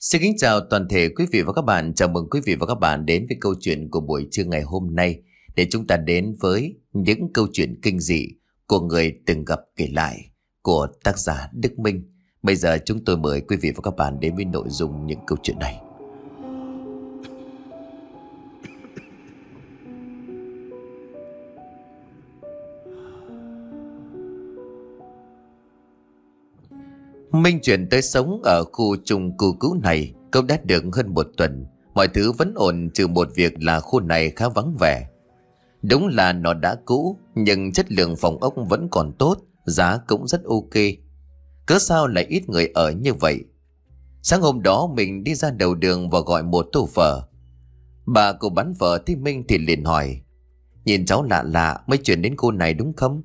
Xin kính chào toàn thể quý vị và các bạn. Chào mừng quý vị và các bạn đến với câu chuyện của buổi trưa ngày hôm nay để chúng ta đến với những câu chuyện kinh dị của người từng gặp kể lại của tác giả Đức Minh. Bây giờ chúng tôi mời quý vị và các bạn đến với nội dung những câu chuyện này. Minh chuyển tới sống ở khu chung cư cũ này Cũng đã được hơn một tuần Mọi thứ vẫn ổn trừ một việc là khu này khá vắng vẻ Đúng là nó đã cũ Nhưng chất lượng phòng ốc vẫn còn tốt Giá cũng rất ok Cớ sao lại ít người ở như vậy Sáng hôm đó mình đi ra đầu đường và gọi một tô phở Bà cô bán phở thấy Minh thì liền hỏi Nhìn cháu lạ lạ mới chuyển đến khu này đúng không?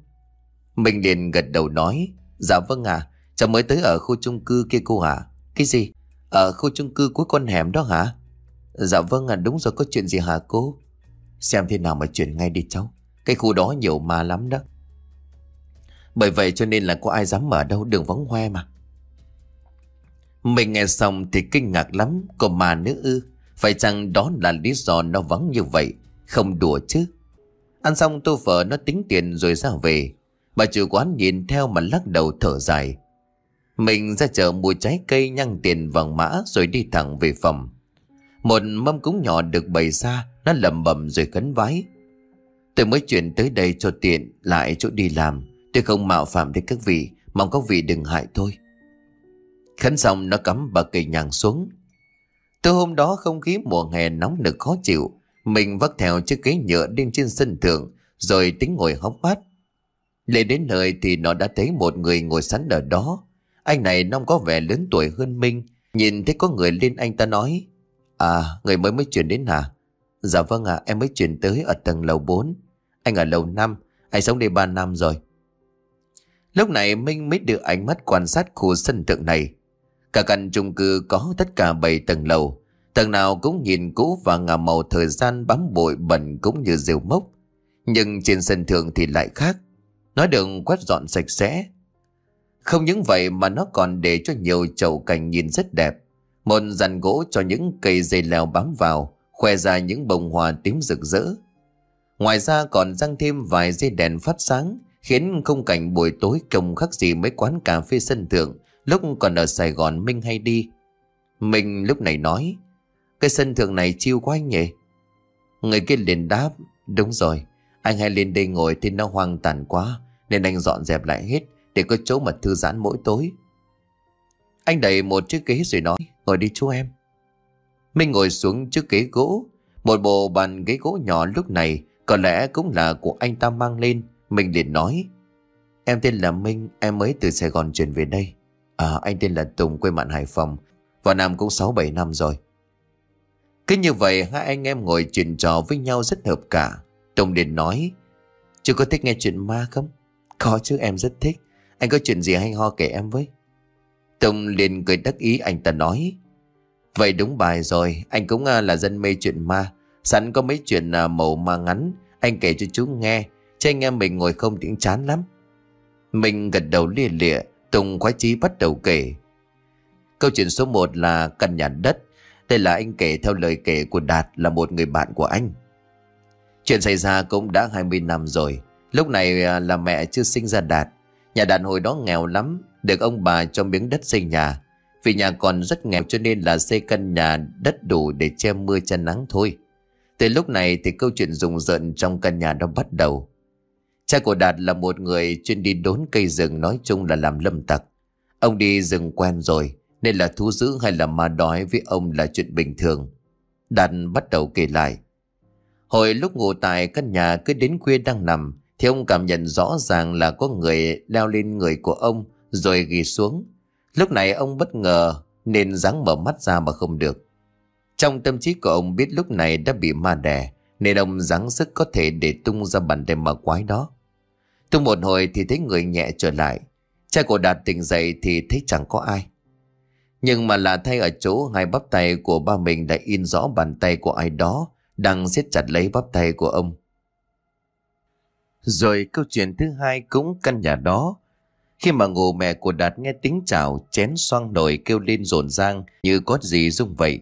Mình liền gật đầu nói Dạ vâng ạ à, Cháu mới tới ở khu chung cư kia cô hả? Cái gì? Ở khu chung cư cuối con hẻm đó hả? Dạ vâng à đúng rồi có chuyện gì hả cô? Xem thế nào mà chuyển ngay đi cháu. Cái khu đó nhiều ma lắm đó. Bởi vậy cho nên là có ai dám mở đâu đường vắng hoe mà. Mình nghe xong thì kinh ngạc lắm Còn mà nữa ư Phải chăng đó là lý do nó vắng như vậy Không đùa chứ Ăn xong tô phở nó tính tiền rồi ra về Bà chủ quán nhìn theo mà lắc đầu thở dài mình ra chợ mua trái cây nhăn tiền vàng mã rồi đi thẳng về phòng. Một mâm cúng nhỏ được bày ra, nó lầm bầm rồi khấn vái. Tôi mới chuyển tới đây cho tiện lại chỗ đi làm. Tôi không mạo phạm đến các vị, mong các vị đừng hại thôi Khấn xong nó cắm bà cây nhàng xuống. Từ hôm đó không khí mùa hè nóng nực khó chịu. Mình vắt theo chiếc ghế nhựa đêm trên sân thượng rồi tính ngồi hóng mát. Lên đến nơi thì nó đã thấy một người ngồi sẵn ở đó anh này nông có vẻ lớn tuổi hơn Minh Nhìn thấy có người lên anh ta nói À người mới mới chuyển đến hả Dạ vâng ạ à, em mới chuyển tới ở tầng lầu 4 Anh ở lầu 5 Anh sống đây 3 năm rồi Lúc này Minh mới được ánh mắt quan sát khu sân thượng này Cả căn chung cư có tất cả 7 tầng lầu Tầng nào cũng nhìn cũ và ngả màu thời gian bám bụi bẩn cũng như rêu mốc Nhưng trên sân thượng thì lại khác Nó được quét dọn sạch sẽ không những vậy mà nó còn để cho nhiều chậu cành nhìn rất đẹp. Một dàn gỗ cho những cây dây leo bám vào, khoe ra những bông hoa tím rực rỡ. Ngoài ra còn răng thêm vài dây đèn phát sáng, khiến khung cảnh buổi tối trông khác gì mấy quán cà phê sân thượng lúc còn ở Sài Gòn Minh hay đi. Minh lúc này nói, cái sân thượng này chiêu quá anh nhỉ? Người kia liền đáp, đúng rồi, anh hay lên đây ngồi thì nó hoang tàn quá, nên anh dọn dẹp lại hết, để có chỗ mà thư giãn mỗi tối. Anh đẩy một chiếc ghế rồi nói, ngồi đi chú em. Minh ngồi xuống chiếc ghế gỗ, một bộ bàn ghế gỗ nhỏ lúc này có lẽ cũng là của anh ta mang lên. Mình liền nói, em tên là Minh, em mới từ Sài Gòn chuyển về đây. À, anh tên là Tùng, quê mạn Hải Phòng, và Nam cũng 6-7 năm rồi. Cứ như vậy hai anh em ngồi chuyện trò với nhau rất hợp cả. Tùng liền nói, chưa có thích nghe chuyện ma không? Có chứ em rất thích. Anh có chuyện gì hay ho kể em với Tùng liền cười đắc ý anh ta nói Vậy đúng bài rồi Anh cũng à, là dân mê chuyện ma Sẵn có mấy chuyện à, màu ma ngắn Anh kể cho chú nghe cho anh em mình ngồi không tiếng chán lắm Mình gật đầu lìa lịa Tùng khoái chí bắt đầu kể Câu chuyện số 1 là căn nhà đất Đây là anh kể theo lời kể của Đạt Là một người bạn của anh Chuyện xảy ra cũng đã 20 năm rồi Lúc này à, là mẹ chưa sinh ra Đạt Nhà đàn hồi đó nghèo lắm Được ông bà cho miếng đất xây nhà Vì nhà còn rất nghèo cho nên là xây căn nhà đất đủ để che mưa che nắng thôi Từ lúc này thì câu chuyện rùng rợn trong căn nhà đó bắt đầu Cha của Đạt là một người chuyên đi đốn cây rừng nói chung là làm lâm tặc Ông đi rừng quen rồi Nên là thú dữ hay là ma đói với ông là chuyện bình thường Đạt bắt đầu kể lại Hồi lúc ngủ tại căn nhà cứ đến khuya đang nằm thì ông cảm nhận rõ ràng là có người leo lên người của ông rồi ghi xuống. Lúc này ông bất ngờ nên ráng mở mắt ra mà không được. Trong tâm trí của ông biết lúc này đã bị ma đè nên ông dáng sức có thể để tung ra bàn tay ma quái đó. Tung một hồi thì thấy người nhẹ trở lại. Cha của Đạt tỉnh dậy thì thấy chẳng có ai. Nhưng mà lạ thay ở chỗ hai bắp tay của ba mình đã in rõ bàn tay của ai đó đang siết chặt lấy bắp tay của ông. Rồi câu chuyện thứ hai cũng căn nhà đó. Khi mà ngủ mẹ của Đạt nghe tiếng chào chén xoang nồi kêu lên rồn rang như có gì rung vậy.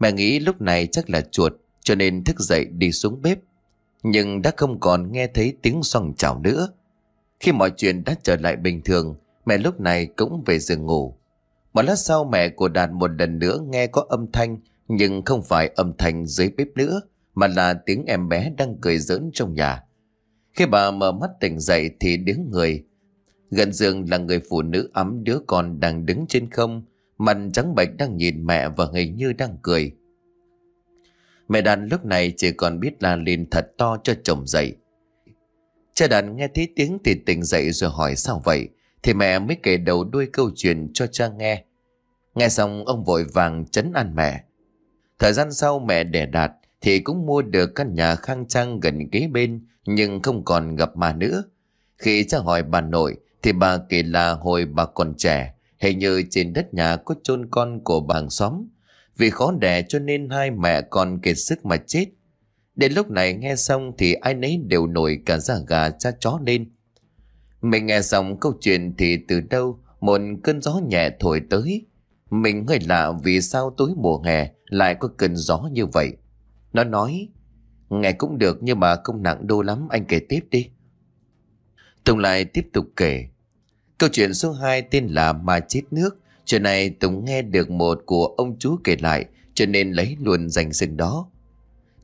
Mẹ nghĩ lúc này chắc là chuột cho nên thức dậy đi xuống bếp. Nhưng đã không còn nghe thấy tiếng xoang chào nữa. Khi mọi chuyện đã trở lại bình thường, mẹ lúc này cũng về giường ngủ. Một lát sau mẹ của Đạt một lần nữa nghe có âm thanh nhưng không phải âm thanh dưới bếp nữa mà là tiếng em bé đang cười giỡn trong nhà. Khi bà mở mắt tỉnh dậy thì đứng người. Gần giường là người phụ nữ ấm đứa con đang đứng trên không, mặt trắng bạch đang nhìn mẹ và hình như đang cười. Mẹ đàn lúc này chỉ còn biết la lên thật to cho chồng dậy. Cha đàn nghe thấy tiếng thì tỉnh dậy rồi hỏi sao vậy, thì mẹ mới kể đầu đuôi câu chuyện cho cha nghe. Nghe xong ông vội vàng chấn an mẹ. Thời gian sau mẹ đẻ đạt thì cũng mua được căn nhà khang trang gần kế bên nhưng không còn gặp mà nữa. Khi tra hỏi bà nội thì bà kể là hồi bà còn trẻ, hình như trên đất nhà có chôn con của bà xóm. Vì khó đẻ cho nên hai mẹ con kiệt sức mà chết. Đến lúc này nghe xong thì ai nấy đều nổi cả da gà cha chó lên. Mình nghe xong câu chuyện thì từ đâu một cơn gió nhẹ thổi tới. Mình hơi lạ vì sao tối mùa hè lại có cơn gió như vậy. Nó nói, nghe cũng được nhưng mà không nặng đô lắm, anh kể tiếp đi. Tùng lại tiếp tục kể. Câu chuyện số 2 tên là ma Chết Nước. Chuyện này Tùng nghe được một của ông chú kể lại cho nên lấy luôn danh xưng đó.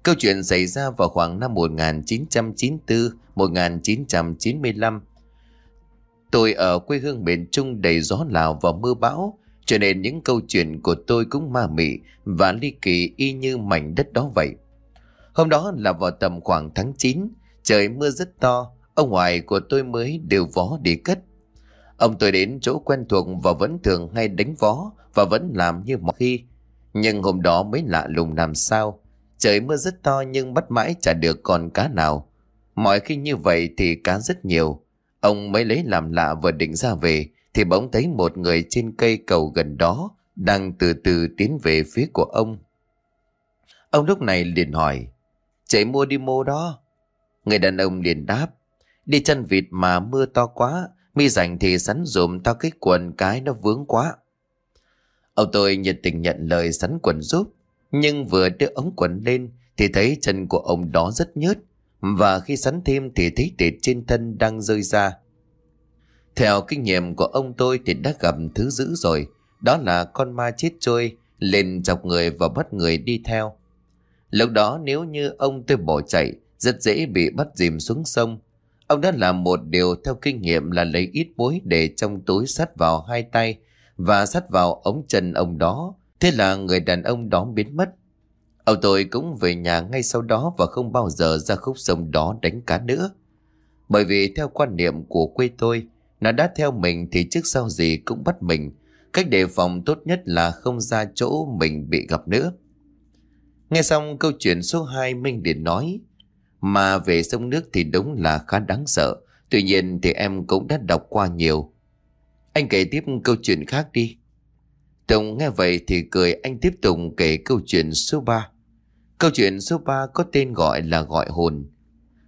Câu chuyện xảy ra vào khoảng năm 1994-1995. Tôi ở quê hương miền Trung đầy gió Lào và mưa bão cho nên những câu chuyện của tôi cũng ma mị và ly kỳ y như mảnh đất đó vậy. Hôm đó là vào tầm khoảng tháng 9, trời mưa rất to, ông ngoại của tôi mới đều vó đi cất. Ông tôi đến chỗ quen thuộc và vẫn thường hay đánh vó và vẫn làm như mọi khi. Nhưng hôm đó mới lạ lùng làm sao. Trời mưa rất to nhưng bắt mãi chả được con cá nào. Mọi khi như vậy thì cá rất nhiều. Ông mới lấy làm lạ và định ra về thì bỗng thấy một người trên cây cầu gần đó đang từ từ tiến về phía của ông. Ông lúc này liền hỏi, chạy mua đi mô đó. Người đàn ông liền đáp, đi chân vịt mà mưa to quá, mi rảnh thì sắn dùm tao cái quần cái nó vướng quá. Ông tôi nhiệt tình nhận lời sắn quần giúp, nhưng vừa đưa ống quần lên thì thấy chân của ông đó rất nhớt, và khi sắn thêm thì thấy thịt trên thân đang rơi ra. Theo kinh nghiệm của ông tôi thì đã gặp thứ dữ rồi, đó là con ma chết trôi, lên dọc người và bắt người đi theo. Lúc đó nếu như ông tôi bỏ chạy, rất dễ bị bắt dìm xuống sông. Ông đã làm một điều theo kinh nghiệm là lấy ít bối để trong túi sắt vào hai tay và sắt vào ống chân ông đó. Thế là người đàn ông đó biến mất. Ông tôi cũng về nhà ngay sau đó và không bao giờ ra khúc sông đó đánh cá nữa. Bởi vì theo quan niệm của quê tôi, nó đã theo mình thì trước sau gì cũng bắt mình. Cách đề phòng tốt nhất là không ra chỗ mình bị gặp nữa. Nghe xong câu chuyện số 2 Minh liền nói. Mà về sông nước thì đúng là khá đáng sợ. Tuy nhiên thì em cũng đã đọc qua nhiều. Anh kể tiếp câu chuyện khác đi. Tùng nghe vậy thì cười anh tiếp tục kể câu chuyện số 3. Câu chuyện số 3 có tên gọi là gọi hồn.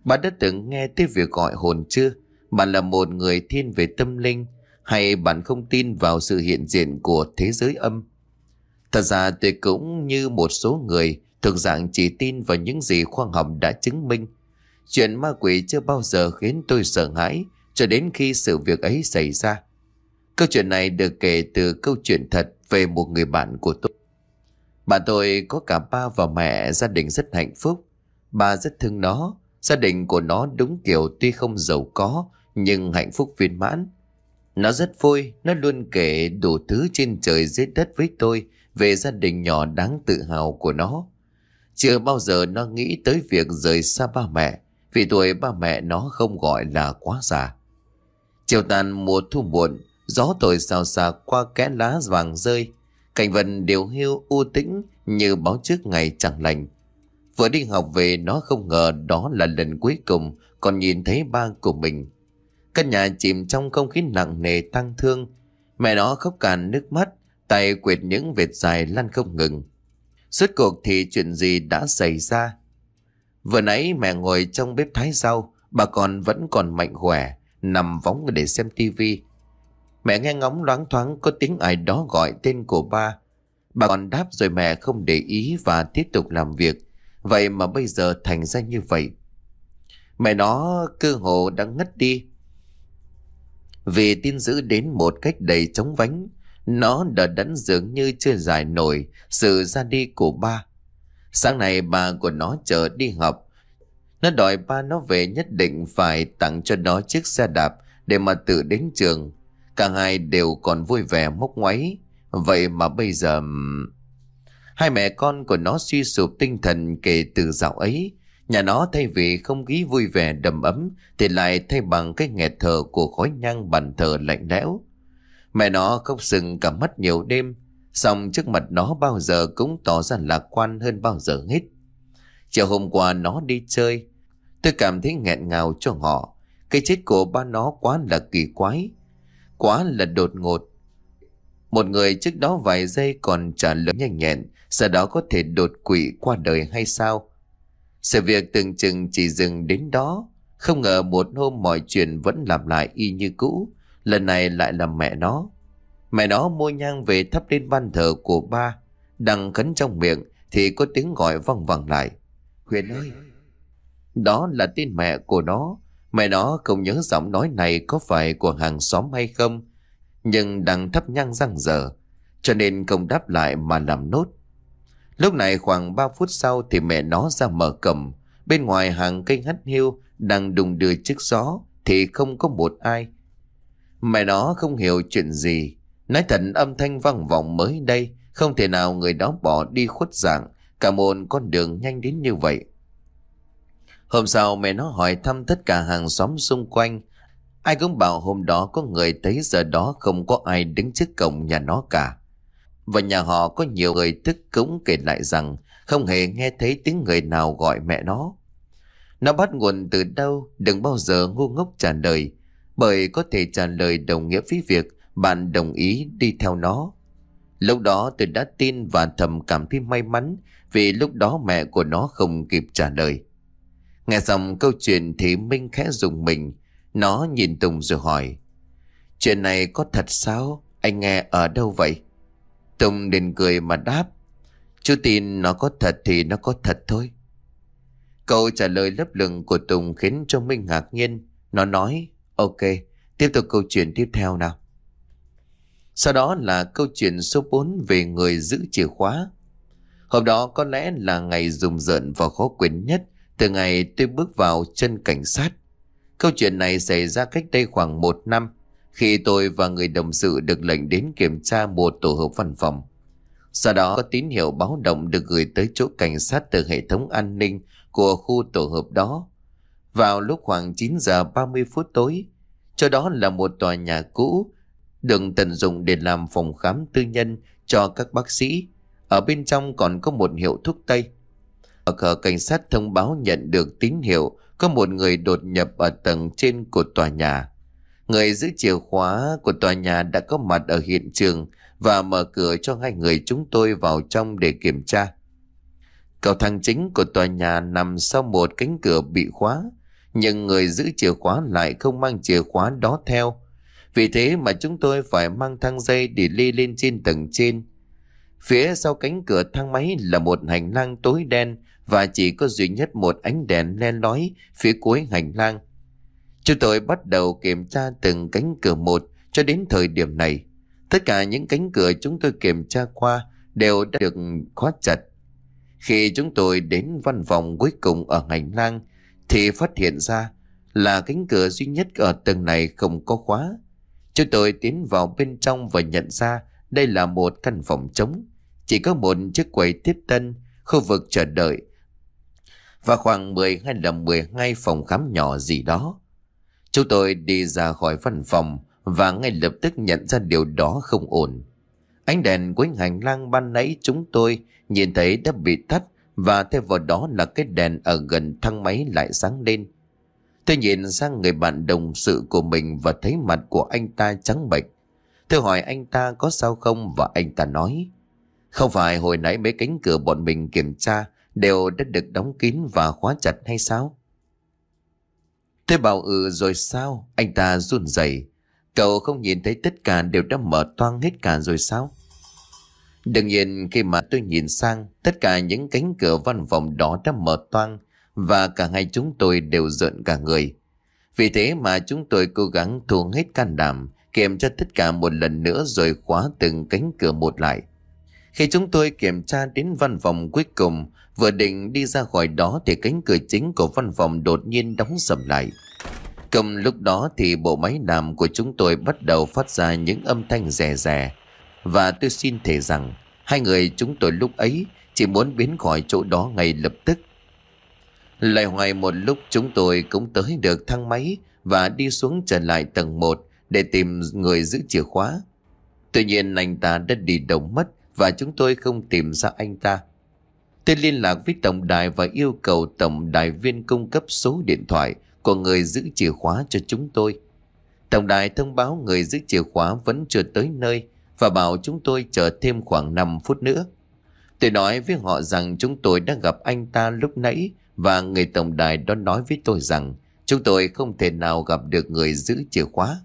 Bà đã từng nghe tới việc gọi hồn chưa? bạn là một người thiên về tâm linh hay bạn không tin vào sự hiện diện của thế giới âm. Thật ra tôi cũng như một số người thực dạng chỉ tin vào những gì khoa học đã chứng minh. Chuyện ma quỷ chưa bao giờ khiến tôi sợ hãi cho đến khi sự việc ấy xảy ra. Câu chuyện này được kể từ câu chuyện thật về một người bạn của tôi. Bạn tôi có cả ba và mẹ, gia đình rất hạnh phúc. Bà rất thương nó, gia đình của nó đúng kiểu tuy không giàu có nhưng hạnh phúc viên mãn. Nó rất vui, nó luôn kể đủ thứ trên trời dưới đất với tôi về gia đình nhỏ đáng tự hào của nó. Chưa bao giờ nó nghĩ tới việc rời xa ba mẹ, vì tuổi ba mẹ nó không gọi là quá già. Chiều tàn mùa thu muộn, gió thổi xào xạc qua kẽ lá vàng rơi, cảnh vật đều hiu u tĩnh như báo trước ngày chẳng lành. Vừa đi học về nó không ngờ đó là lần cuối cùng còn nhìn thấy ba của mình. Căn nhà chìm trong không khí nặng nề tăng thương. Mẹ nó khóc cạn nước mắt, tay quệt những vệt dài lăn không ngừng. Suốt cuộc thì chuyện gì đã xảy ra? Vừa nãy mẹ ngồi trong bếp thái rau, bà con vẫn còn mạnh khỏe, nằm võng để xem tivi. Mẹ nghe ngóng loáng thoáng có tiếng ai đó gọi tên của ba. Bà còn đáp rồi mẹ không để ý và tiếp tục làm việc. Vậy mà bây giờ thành ra như vậy. Mẹ nó cơ hồ đang ngất đi vì tin dữ đến một cách đầy chống vánh Nó đã đẫn dường như chưa giải nổi Sự ra đi của ba Sáng nay ba của nó chờ đi học Nó đòi ba nó về nhất định phải tặng cho nó chiếc xe đạp Để mà tự đến trường Cả hai đều còn vui vẻ mốc ngoáy Vậy mà bây giờ... Hai mẹ con của nó suy sụp tinh thần kể từ dạo ấy Nhà nó thay vì không khí vui vẻ đầm ấm thì lại thay bằng cái nghẹt thở của khói nhang bàn thờ lạnh lẽo. Mẹ nó khóc sừng cả mắt nhiều đêm, xong trước mặt nó bao giờ cũng tỏ ra lạc quan hơn bao giờ hết. Chiều hôm qua nó đi chơi, tôi cảm thấy nghẹn ngào cho họ. Cái chết của ba nó quá là kỳ quái, quá là đột ngột. Một người trước đó vài giây còn trả lời nhanh nhẹn, sau đó có thể đột quỵ qua đời hay sao? Sự việc từng chừng chỉ dừng đến đó. Không ngờ một hôm mọi chuyện vẫn làm lại y như cũ. Lần này lại là mẹ nó. Mẹ nó mua nhang về thắp lên ban thờ của ba. Đang khấn trong miệng thì có tiếng gọi văng vẳng lại. Huyền ơi! Đó là tên mẹ của nó. Mẹ nó không nhớ giọng nói này có phải của hàng xóm hay không. Nhưng đang thắp nhang răng dở. Cho nên không đáp lại mà làm nốt. Lúc này khoảng 3 phút sau thì mẹ nó ra mở cầm. Bên ngoài hàng cây hắt hiu đang đùng đưa chiếc gió thì không có một ai. Mẹ nó không hiểu chuyện gì. Nói thật âm thanh vang vọng mới đây. Không thể nào người đó bỏ đi khuất dạng. Cả một con đường nhanh đến như vậy. Hôm sau mẹ nó hỏi thăm tất cả hàng xóm xung quanh. Ai cũng bảo hôm đó có người thấy giờ đó không có ai đứng trước cổng nhà nó cả. Và nhà họ có nhiều người tức cúng kể lại rằng không hề nghe thấy tiếng người nào gọi mẹ nó. Nó bắt nguồn từ đâu, đừng bao giờ ngu ngốc trả lời, bởi có thể trả lời đồng nghĩa với việc bạn đồng ý đi theo nó. Lúc đó tôi đã tin và thầm cảm thấy may mắn vì lúc đó mẹ của nó không kịp trả lời. Nghe xong câu chuyện thì Minh khẽ dùng mình, nó nhìn Tùng rồi hỏi. Chuyện này có thật sao? Anh nghe ở đâu vậy? Tùng đền cười mà đáp Chú tin nó có thật thì nó có thật thôi Câu trả lời lấp lửng của Tùng khiến cho Minh ngạc nhiên Nó nói Ok Tiếp tục câu chuyện tiếp theo nào Sau đó là câu chuyện số 4 về người giữ chìa khóa Hôm đó có lẽ là ngày rùng rợn và khó quên nhất Từ ngày tôi bước vào chân cảnh sát Câu chuyện này xảy ra cách đây khoảng một năm khi tôi và người đồng sự được lệnh đến kiểm tra một tổ hợp văn phòng. Sau đó có tín hiệu báo động được gửi tới chỗ cảnh sát từ hệ thống an ninh của khu tổ hợp đó. Vào lúc khoảng 9 giờ 30 phút tối, cho đó là một tòa nhà cũ được tận dụng để làm phòng khám tư nhân cho các bác sĩ. Ở bên trong còn có một hiệu thuốc tây. Ở khờ cảnh sát thông báo nhận được tín hiệu có một người đột nhập ở tầng trên của tòa nhà. Người giữ chìa khóa của tòa nhà đã có mặt ở hiện trường và mở cửa cho hai người chúng tôi vào trong để kiểm tra. Cầu thang chính của tòa nhà nằm sau một cánh cửa bị khóa, nhưng người giữ chìa khóa lại không mang chìa khóa đó theo. Vì thế mà chúng tôi phải mang thang dây để đi lên trên tầng trên. Phía sau cánh cửa thang máy là một hành lang tối đen và chỉ có duy nhất một ánh đèn len lói phía cuối hành lang. Chúng tôi bắt đầu kiểm tra từng cánh cửa một cho đến thời điểm này. Tất cả những cánh cửa chúng tôi kiểm tra qua đều đã được khóa chặt. Khi chúng tôi đến văn phòng cuối cùng ở hành lang thì phát hiện ra là cánh cửa duy nhất ở tầng này không có khóa. Chúng tôi tiến vào bên trong và nhận ra đây là một căn phòng trống. Chỉ có một chiếc quầy tiếp tân, khu vực chờ đợi và khoảng 10 hay là 12 phòng khám nhỏ gì đó. Chúng tôi đi ra khỏi văn phòng và ngay lập tức nhận ra điều đó không ổn. Ánh đèn của hành lang ban nãy chúng tôi nhìn thấy đã bị thắt và thay vào đó là cái đèn ở gần thang máy lại sáng lên. Tôi nhìn sang người bạn đồng sự của mình và thấy mặt của anh ta trắng bệch. Tôi hỏi anh ta có sao không và anh ta nói. Không phải hồi nãy mấy cánh cửa bọn mình kiểm tra đều đã được đóng kín và khóa chặt hay sao? thế bảo ừ rồi sao? Anh ta run rẩy. Cậu không nhìn thấy tất cả đều đã mở toang hết cả rồi sao? Đương nhiên khi mà tôi nhìn sang, tất cả những cánh cửa văn phòng đó đã mở toang và cả hai chúng tôi đều giận cả người. Vì thế mà chúng tôi cố gắng thu hết can đảm, kiểm cho tất cả một lần nữa rồi khóa từng cánh cửa một lại. Khi chúng tôi kiểm tra đến văn phòng cuối cùng, vừa định đi ra khỏi đó thì cánh cửa chính của văn phòng đột nhiên đóng sầm lại. Cùng lúc đó thì bộ máy làm của chúng tôi bắt đầu phát ra những âm thanh rè rè. Và tôi xin thề rằng, hai người chúng tôi lúc ấy chỉ muốn biến khỏi chỗ đó ngay lập tức. Lại hoài một lúc chúng tôi cũng tới được thang máy và đi xuống trở lại tầng 1 để tìm người giữ chìa khóa. Tuy nhiên anh ta đã đi đâu mất và chúng tôi không tìm ra anh ta. Tôi liên lạc với tổng đài và yêu cầu tổng đài viên cung cấp số điện thoại của người giữ chìa khóa cho chúng tôi. Tổng đài thông báo người giữ chìa khóa vẫn chưa tới nơi và bảo chúng tôi chờ thêm khoảng 5 phút nữa. Tôi nói với họ rằng chúng tôi đã gặp anh ta lúc nãy và người tổng đài đó nói với tôi rằng chúng tôi không thể nào gặp được người giữ chìa khóa.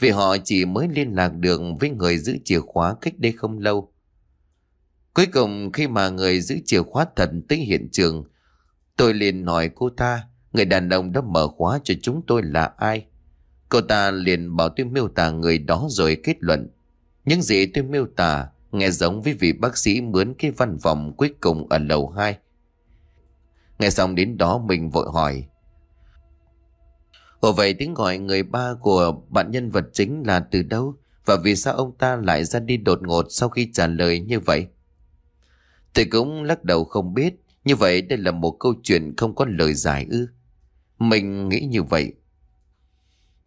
Vì họ chỉ mới liên lạc được với người giữ chìa khóa cách đây không lâu Cuối cùng khi mà người giữ chìa khóa thần tới hiện trường, tôi liền hỏi cô ta, người đàn ông đã mở khóa cho chúng tôi là ai. Cô ta liền bảo tôi miêu tả người đó rồi kết luận. Những gì tôi miêu tả nghe giống với vị bác sĩ mướn cái văn phòng cuối cùng ở lầu 2. Nghe xong đến đó mình vội hỏi. Ồ vậy tiếng gọi người ba của bạn nhân vật chính là từ đâu? Và vì sao ông ta lại ra đi đột ngột sau khi trả lời như vậy? Tôi cũng lắc đầu không biết Như vậy đây là một câu chuyện không có lời giải ư Mình nghĩ như vậy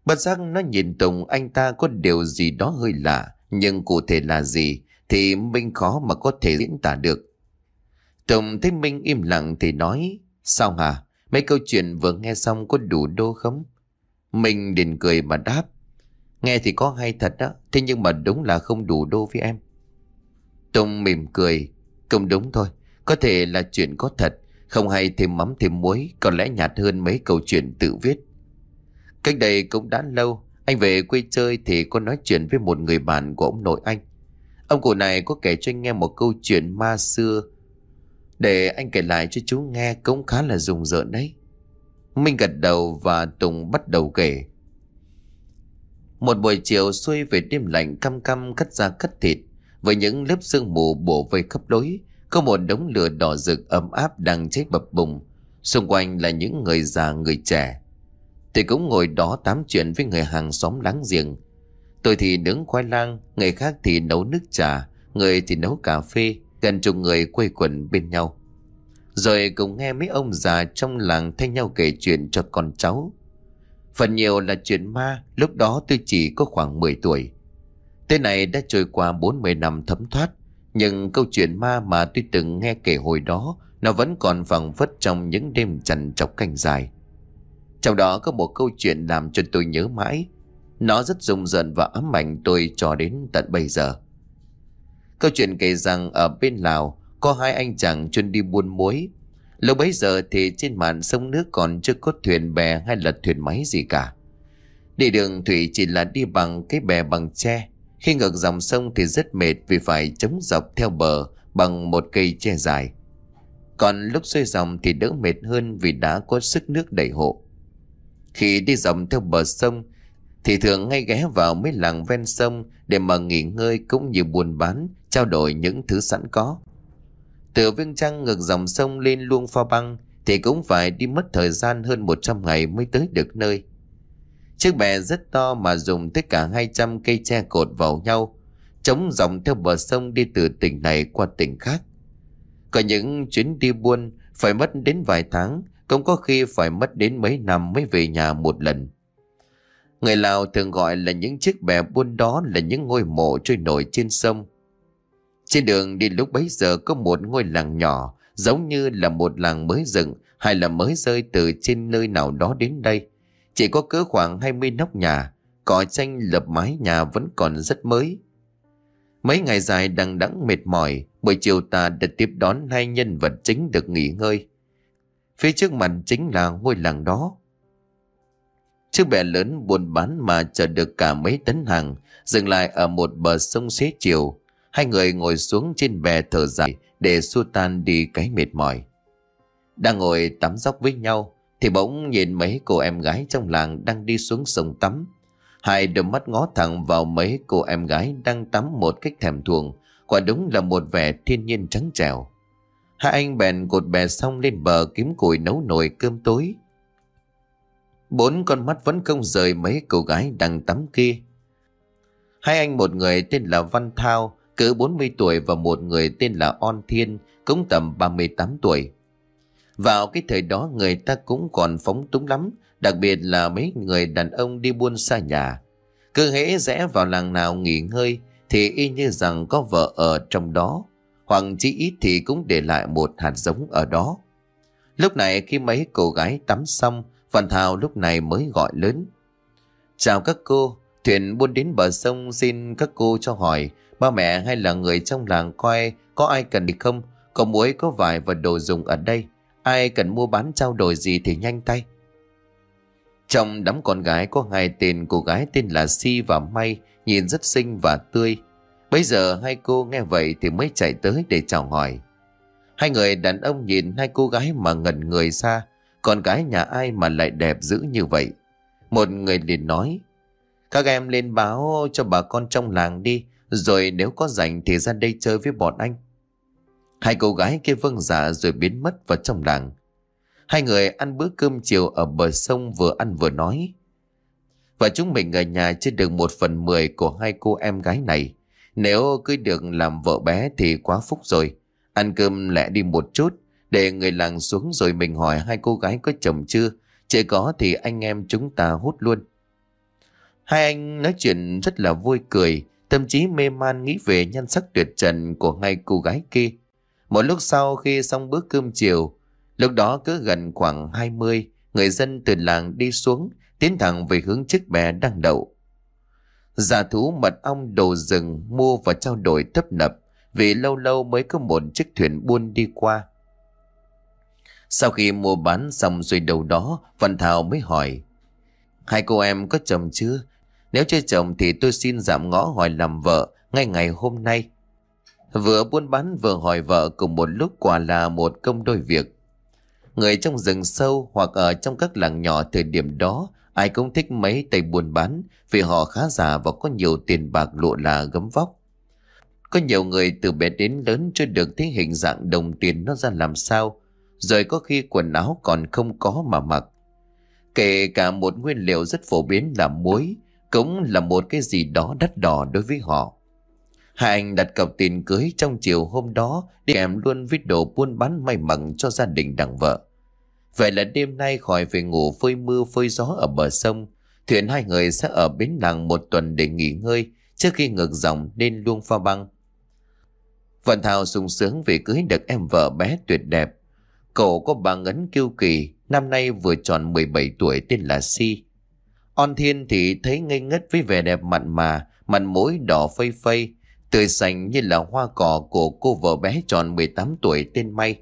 Bất giác nó nhìn Tùng anh ta có điều gì đó hơi lạ Nhưng cụ thể là gì Thì Minh khó mà có thể diễn tả được Tùng thấy Minh im lặng thì nói Sao hả Mấy câu chuyện vừa nghe xong có đủ đô không Minh định cười mà đáp Nghe thì có hay thật đó Thế nhưng mà đúng là không đủ đô với em Tùng mỉm cười không đúng thôi Có thể là chuyện có thật Không hay thêm mắm thêm muối Có lẽ nhạt hơn mấy câu chuyện tự viết Cách đây cũng đã lâu Anh về quê chơi thì có nói chuyện với một người bạn của ông nội anh Ông cụ này có kể cho anh nghe một câu chuyện ma xưa Để anh kể lại cho chú nghe cũng khá là rùng rợn đấy Minh gật đầu và Tùng bắt đầu kể Một buổi chiều xuôi về đêm lạnh căm căm cắt da cắt thịt với những lớp sương mù bổ vây khắp lối, có một đống lửa đỏ rực ấm áp đang cháy bập bùng. Xung quanh là những người già, người trẻ. Tôi cũng ngồi đó tám chuyện với người hàng xóm láng giềng. Tôi thì nướng khoai lang, người khác thì nấu nước trà, người thì nấu cà phê, gần chục người quây quần bên nhau. Rồi cùng nghe mấy ông già trong làng thay nhau kể chuyện cho con cháu. Phần nhiều là chuyện ma, lúc đó tôi chỉ có khoảng 10 tuổi. Tên này đã trôi qua 40 năm thấm thoát, nhưng câu chuyện ma mà tôi từng nghe kể hồi đó nó vẫn còn phẳng vất trong những đêm trằn trọc canh dài. Trong đó có một câu chuyện làm cho tôi nhớ mãi. Nó rất rùng rợn và ám ảnh tôi cho đến tận bây giờ. Câu chuyện kể rằng ở bên Lào có hai anh chàng chuyên đi buôn muối. Lúc bấy giờ thì trên mạn sông nước còn chưa có thuyền bè hay là thuyền máy gì cả. Đi đường thủy chỉ là đi bằng cái bè bằng tre khi ngược dòng sông thì rất mệt vì phải chống dọc theo bờ bằng một cây che dài. Còn lúc xuôi dòng thì đỡ mệt hơn vì đã có sức nước đẩy hộ. Khi đi dòng theo bờ sông thì thường ngay ghé vào mấy làng ven sông để mà nghỉ ngơi cũng như buôn bán, trao đổi những thứ sẵn có. Từ viên Trăng ngược dòng sông lên Luông Pha Băng thì cũng phải đi mất thời gian hơn 100 ngày mới tới được nơi. Chiếc bè rất to mà dùng tất cả 200 cây tre cột vào nhau, chống dòng theo bờ sông đi từ tỉnh này qua tỉnh khác. Có những chuyến đi buôn phải mất đến vài tháng, cũng có khi phải mất đến mấy năm mới về nhà một lần. Người Lào thường gọi là những chiếc bè buôn đó là những ngôi mộ trôi nổi trên sông. Trên đường đi lúc bấy giờ có một ngôi làng nhỏ giống như là một làng mới dựng hay là mới rơi từ trên nơi nào đó đến đây. Chỉ có cỡ khoảng 20 nóc nhà, cỏ tranh lập mái nhà vẫn còn rất mới. Mấy ngày dài đằng đẵng mệt mỏi, buổi chiều ta đã tiếp đón hai nhân vật chính được nghỉ ngơi. Phía trước mặt chính là ngôi làng đó. Chiếc bè lớn buôn bán mà chờ được cả mấy tấn hàng dừng lại ở một bờ sông xế chiều. Hai người ngồi xuống trên bè thở dài để xua tan đi cái mệt mỏi. Đang ngồi tắm dốc với nhau, thì bỗng nhìn mấy cô em gái trong làng đang đi xuống sông tắm Hai đôi mắt ngó thẳng vào mấy cô em gái đang tắm một cách thèm thuồng Quả đúng là một vẻ thiên nhiên trắng trẻo Hai anh bèn cột bè xong lên bờ kiếm củi nấu nồi cơm tối Bốn con mắt vẫn không rời mấy cô gái đang tắm kia Hai anh một người tên là Văn Thao cỡ 40 tuổi và một người tên là On Thiên cũng tầm 38 tuổi. Vào cái thời đó người ta cũng còn phóng túng lắm, đặc biệt là mấy người đàn ông đi buôn xa nhà. Cứ hễ rẽ vào làng nào nghỉ ngơi thì y như rằng có vợ ở trong đó, hoặc chỉ ít thì cũng để lại một hạt giống ở đó. Lúc này khi mấy cô gái tắm xong, phan Thảo lúc này mới gọi lớn. Chào các cô, thuyền buôn đến bờ sông xin các cô cho hỏi, ba mẹ hay là người trong làng coi có ai cần thì không, có muối có vải và đồ dùng ở đây. Ai cần mua bán trao đổi gì thì nhanh tay Trong đám con gái có hai tên cô gái tên là Si và May Nhìn rất xinh và tươi Bây giờ hai cô nghe vậy thì mới chạy tới để chào hỏi Hai người đàn ông nhìn hai cô gái mà ngẩn người xa. Con gái nhà ai mà lại đẹp dữ như vậy Một người liền nói Các em lên báo cho bà con trong làng đi Rồi nếu có rảnh thì ra đây chơi với bọn anh Hai cô gái kia vâng dạ rồi biến mất vào trong làng. Hai người ăn bữa cơm chiều ở bờ sông vừa ăn vừa nói. Và chúng mình ở nhà chưa được một phần mười của hai cô em gái này. Nếu cứ được làm vợ bé thì quá phúc rồi. Ăn cơm lẹ đi một chút, để người làng xuống rồi mình hỏi hai cô gái có chồng chưa. Chưa có thì anh em chúng ta hút luôn. Hai anh nói chuyện rất là vui cười, tâm trí mê man nghĩ về nhan sắc tuyệt trần của hai cô gái kia. Một lúc sau khi xong bữa cơm chiều, lúc đó cứ gần khoảng 20, người dân từ làng đi xuống, tiến thẳng về hướng chiếc bè đang đậu. Giả thú mật ong đồ rừng mua và trao đổi tấp nập, vì lâu lâu mới có một chiếc thuyền buôn đi qua. Sau khi mua bán xong rồi đầu đó, Văn Thảo mới hỏi, Hai cô em có chồng chưa? Nếu chưa chồng thì tôi xin giảm ngõ hỏi làm vợ ngay ngày hôm nay. Vừa buôn bán vừa hỏi vợ cùng một lúc quả là một công đôi việc. Người trong rừng sâu hoặc ở trong các làng nhỏ thời điểm đó ai cũng thích mấy tay buôn bán vì họ khá già và có nhiều tiền bạc lộ là gấm vóc. Có nhiều người từ bé đến lớn chưa được thấy hình dạng đồng tiền nó ra làm sao, rồi có khi quần áo còn không có mà mặc. Kể cả một nguyên liệu rất phổ biến là muối, cũng là một cái gì đó đắt đỏ đối với họ. Hai anh đặt cọc tiền cưới trong chiều hôm đó để em luôn viết đồ buôn bán may mắn cho gia đình đằng vợ. Vậy là đêm nay khỏi về ngủ phơi mưa phơi gió ở bờ sông, thuyền hai người sẽ ở bến làng một tuần để nghỉ ngơi trước khi ngược dòng nên luôn pha băng. Vạn Thảo sung sướng vì cưới được em vợ bé tuyệt đẹp. Cậu có bà Ngấn kiêu kỳ, năm nay vừa tròn 17 tuổi tên là Si. On Thiên thì thấy ngây ngất với vẻ đẹp mặn mà, mặt mũi đỏ phây phây, tươi xanh như là hoa cỏ của cô vợ bé tròn 18 tuổi tên May.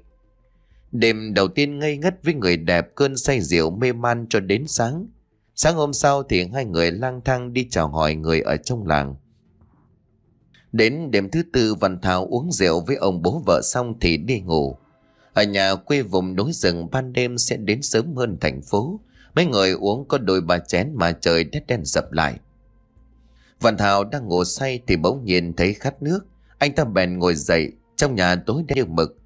Đêm đầu tiên ngây ngất với người đẹp cơn say rượu mê man cho đến sáng. Sáng hôm sau thì hai người lang thang đi chào hỏi người ở trong làng. Đến đêm thứ tư Văn Thảo uống rượu với ông bố vợ xong thì đi ngủ. Ở nhà quê vùng núi rừng ban đêm sẽ đến sớm hơn thành phố. Mấy người uống có đôi ba chén mà trời đã đen dập lại. Vạn Thảo đang ngủ say thì bỗng nhiên thấy khát nước. Anh ta bèn ngồi dậy, trong nhà tối đen như mực.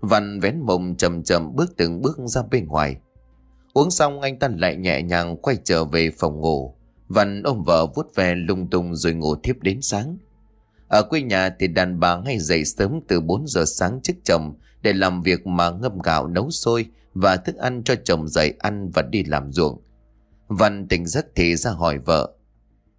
Vạn vén mồm chậm chậm bước từng bước ra bên ngoài. Uống xong anh ta lại nhẹ nhàng quay trở về phòng ngủ. Vạn ôm vợ vuốt ve lung tung rồi ngủ thiếp đến sáng. Ở quê nhà thì đàn bà ngay dậy sớm từ 4 giờ sáng trước chồng để làm việc mà ngâm gạo nấu sôi và thức ăn cho chồng dậy ăn và đi làm ruộng. Văn tỉnh giấc thì ra hỏi vợ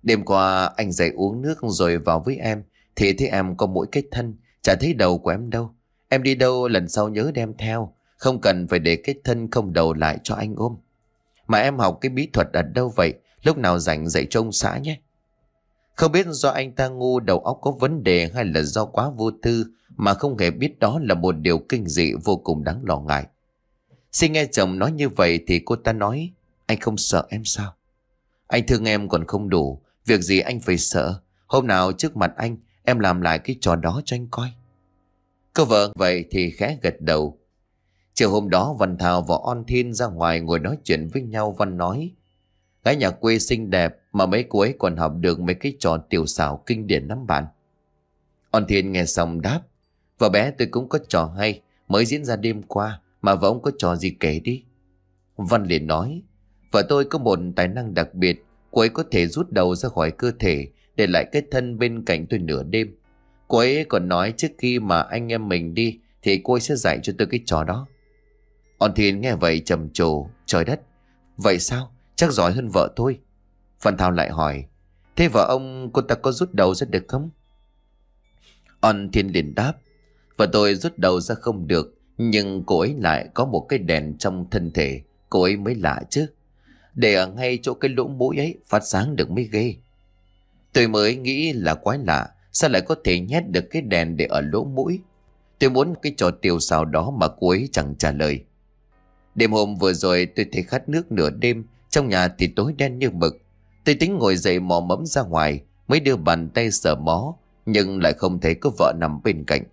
Đêm qua anh dậy uống nước rồi vào với em Thì thấy em có mỗi cái thân Chả thấy đầu của em đâu Em đi đâu lần sau nhớ đem theo Không cần phải để cái thân không đầu lại cho anh ôm Mà em học cái bí thuật ở đâu vậy Lúc nào rảnh dạy cho ông xã nhé Không biết do anh ta ngu đầu óc có vấn đề Hay là do quá vô tư Mà không hề biết đó là một điều kinh dị vô cùng đáng lo ngại Xin nghe chồng nói như vậy thì cô ta nói Anh không sợ em sao Anh thương em còn không đủ Việc gì anh phải sợ Hôm nào trước mặt anh Em làm lại cái trò đó cho anh coi Cô vợ vậy thì khẽ gật đầu Chiều hôm đó Văn Thảo và On Thiên ra ngoài ngồi nói chuyện với nhau Văn nói Gái nhà quê xinh đẹp mà mấy cô ấy còn học được mấy cái trò tiểu xảo kinh điển lắm bạn On Thiên nghe xong đáp Vợ bé tôi cũng có trò hay mới diễn ra đêm qua mà vợ ông có trò gì kể đi Văn liền nói Vợ tôi có một tài năng đặc biệt cô ấy có thể rút đầu ra khỏi cơ thể để lại cái thân bên cạnh tôi nửa đêm. Cô ấy còn nói trước khi mà anh em mình đi thì cô ấy sẽ dạy cho tôi cái trò đó. On Thiên nghe vậy trầm trồ, trời đất. Vậy sao? Chắc giỏi hơn vợ thôi. Phan Thao lại hỏi, thế vợ ông cô ta có rút đầu ra được không? On Thiên liền đáp, vợ tôi rút đầu ra không được, nhưng cô ấy lại có một cái đèn trong thân thể, cô ấy mới lạ chứ để ở ngay chỗ cái lỗ mũi ấy phát sáng được mới ghê. Tôi mới nghĩ là quái lạ, sao lại có thể nhét được cái đèn để ở lỗ mũi. Tôi muốn cái trò tiêu xào đó mà cô ấy chẳng trả lời. Đêm hôm vừa rồi tôi thấy khát nước nửa đêm, trong nhà thì tối đen như mực. Tôi tính ngồi dậy mò mẫm ra ngoài, mới đưa bàn tay sờ mó, nhưng lại không thấy có vợ nằm bên cạnh.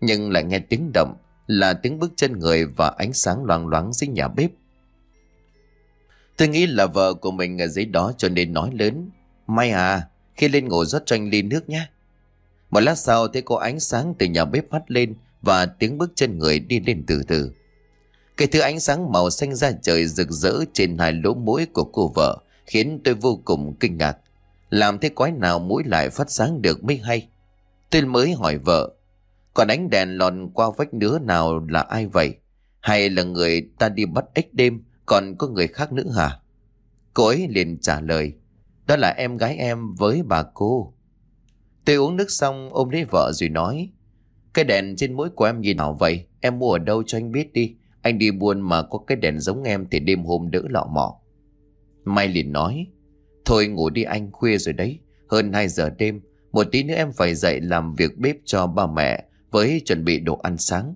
Nhưng lại nghe tiếng động, là tiếng bước chân người và ánh sáng loang loáng dưới nhà bếp. Tôi nghĩ là vợ của mình ở dưới đó cho nên nói lớn. May à, khi lên ngủ rót cho anh ly nước nhé. Một lát sau thấy có ánh sáng từ nhà bếp phát lên và tiếng bước chân người đi lên từ từ. Cái thứ ánh sáng màu xanh ra trời rực rỡ trên hai lỗ mũi của cô vợ khiến tôi vô cùng kinh ngạc. Làm thế quái nào mũi lại phát sáng được mới hay. Tôi mới hỏi vợ, còn ánh đèn lòn qua vách nứa nào là ai vậy? Hay là người ta đi bắt ếch đêm còn có người khác nữa hả? Cô ấy liền trả lời. Đó là em gái em với bà cô. Tôi uống nước xong ôm lấy vợ rồi nói. Cái đèn trên mũi của em nhìn nào vậy? Em mua ở đâu cho anh biết đi. Anh đi buôn mà có cái đèn giống em thì đêm hôm đỡ lọ mọ. Mai liền nói. Thôi ngủ đi anh khuya rồi đấy. Hơn 2 giờ đêm. Một tí nữa em phải dậy làm việc bếp cho ba mẹ với chuẩn bị đồ ăn sáng.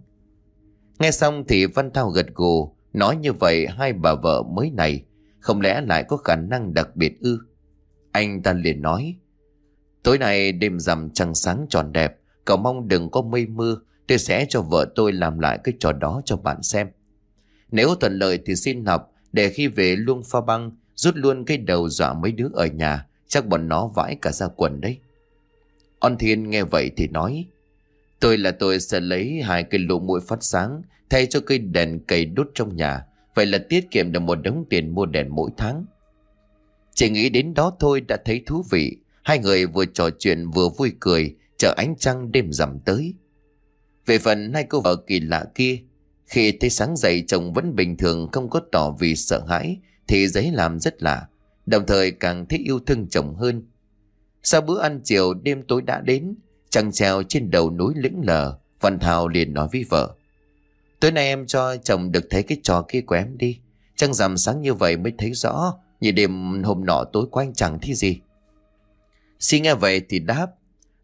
Nghe xong thì Văn Thao gật gù. Nói như vậy hai bà vợ mới này không lẽ lại có khả năng đặc biệt ư? Anh ta liền nói. Tối nay đêm rằm trăng sáng tròn đẹp, cậu mong đừng có mây mưa, tôi sẽ cho vợ tôi làm lại cái trò đó cho bạn xem. Nếu thuận lợi thì xin học, để khi về luôn pha băng, rút luôn cái đầu dọa mấy đứa ở nhà, chắc bọn nó vãi cả ra quần đấy. On Thiên nghe vậy thì nói, tôi là tôi sẽ lấy hai cái lỗ mũi phát sáng, Thay cho cây đèn cầy đốt trong nhà Vậy là tiết kiệm được một đống tiền mua đèn mỗi tháng Chỉ nghĩ đến đó thôi đã thấy thú vị Hai người vừa trò chuyện vừa vui cười Chờ ánh trăng đêm rằm tới Về phần hai cô vợ kỳ lạ kia Khi thấy sáng dậy chồng vẫn bình thường Không có tỏ vì sợ hãi Thì giấy làm rất lạ Đồng thời càng thấy yêu thương chồng hơn Sau bữa ăn chiều đêm tối đã đến Trăng treo trên đầu núi lững lờ Văn thao liền nói với vợ Tối nay em cho chồng được thấy cái trò kia của em đi Trăng rằm sáng như vậy mới thấy rõ Như đêm hôm nọ tối quanh chẳng thấy gì Xin nghe vậy thì đáp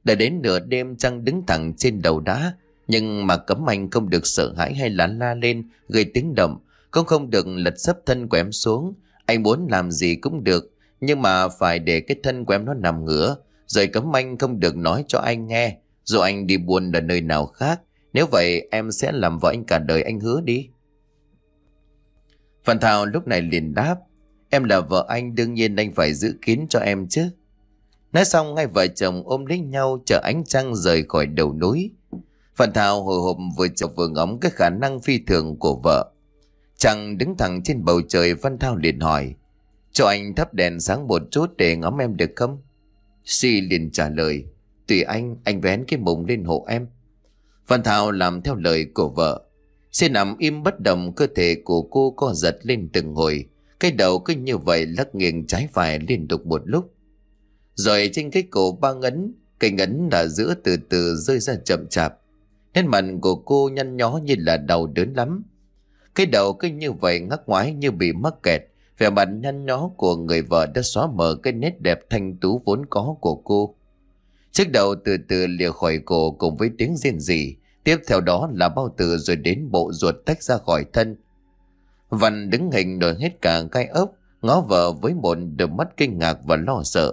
Đã đến nửa đêm trăng đứng thẳng trên đầu đá Nhưng mà cấm anh không được sợ hãi hay lán la lên Gây tiếng động Không không được lật sấp thân của em xuống Anh muốn làm gì cũng được Nhưng mà phải để cái thân của em nó nằm ngửa Rồi cấm anh không được nói cho anh nghe Dù anh đi buồn ở nơi nào khác nếu vậy em sẽ làm vợ anh cả đời anh hứa đi. Phan Thảo lúc này liền đáp. Em là vợ anh đương nhiên anh phải giữ kín cho em chứ. Nói xong ngay vợ chồng ôm lấy nhau chờ ánh trăng rời khỏi đầu núi. Phan Thảo hồi hộp vừa chọc vừa ngóng cái khả năng phi thường của vợ. Trăng đứng thẳng trên bầu trời Phan Thảo liền hỏi. Cho anh thắp đèn sáng một chút để ngắm em được không? Si liền trả lời. Tùy anh, anh vén cái mùng lên hộ em. Phan Thảo làm theo lời của vợ. Xe nằm im bất động cơ thể của cô co giật lên từng hồi. Cái đầu cứ như vậy lắc nghiêng trái phải liên tục một lúc. Rồi trên cái cổ ba ngấn, cái ngấn đã giữa từ từ rơi ra chậm chạp. Nét mặt của cô nhăn nhó như là đau đớn lắm. Cái đầu cứ như vậy ngắc ngoái như bị mắc kẹt. Vẻ mặt nhăn nhó của người vợ đã xóa mờ cái nét đẹp thanh tú vốn có của cô. Chiếc đầu từ từ lìa khỏi cổ cùng với tiếng rên gì Tiếp theo đó là bao tử rồi đến bộ ruột tách ra khỏi thân. Văn đứng hình nổi hết cả cái ốc, ngó vợ với một đôi mắt kinh ngạc và lo sợ.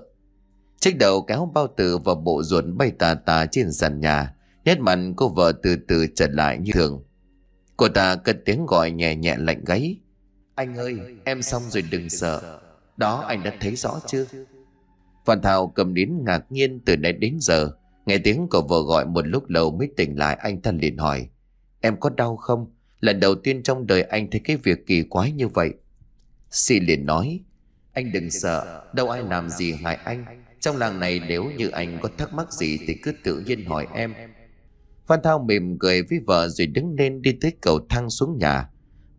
Chiếc đầu kéo bao tử và bộ ruột bay tà tà trên sàn nhà. Nét mặt cô vợ từ từ trở lại như thường. Cô ta cất tiếng gọi nhẹ nhẹ lạnh gáy. Anh ơi, em xong rồi đừng sợ. Đó anh đã thấy rõ chưa? Phan Thảo cầm đến ngạc nhiên từ nãy đến giờ. Nghe tiếng của vợ gọi một lúc lâu mới tỉnh lại anh thân liền hỏi. Em có đau không? Lần đầu tiên trong đời anh thấy cái việc kỳ quái như vậy. Si liền nói. Anh đừng sợ, đâu ai làm gì hại anh. Trong làng này nếu như anh có thắc mắc gì thì cứ tự nhiên hỏi em. Phan Thao mỉm cười với vợ rồi đứng lên đi tới cầu thang xuống nhà.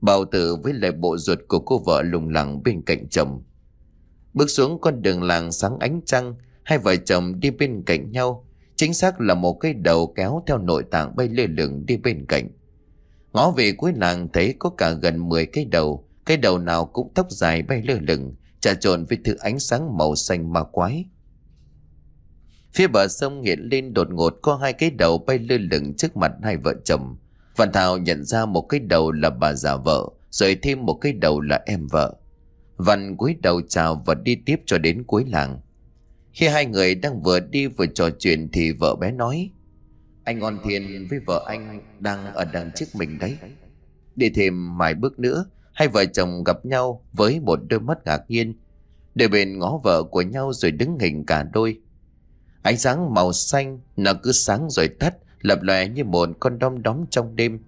Bảo tử với lại bộ ruột của cô vợ lùng lẳng bên cạnh chồng. Bước xuống con đường làng sáng ánh trăng, hai vợ chồng đi bên cạnh nhau. Chính xác là một cái đầu kéo theo nội tạng bay lê lửng đi bên cạnh. Ngó về cuối làng thấy có cả gần 10 cái đầu, cái đầu nào cũng tóc dài bay lơ lửng, trà trộn với thứ ánh sáng màu xanh ma mà quái. Phía bờ sông hiện lên đột ngột có hai cái đầu bay lơ lửng trước mặt hai vợ chồng. Văn Thảo nhận ra một cái đầu là bà già vợ, rồi thêm một cái đầu là em vợ. Văn cúi đầu chào và đi tiếp cho đến cuối làng. Khi hai người đang vừa đi vừa trò chuyện thì vợ bé nói Anh ngon Thiên với vợ anh đang ở đằng trước mình đấy. Đi thêm vài bước nữa, hai vợ chồng gặp nhau với một đôi mắt ngạc nhiên. Đôi bên ngó vợ của nhau rồi đứng hình cả đôi. Ánh sáng màu xanh nó cứ sáng rồi tắt lập lòe như một con đom đóm trong đêm.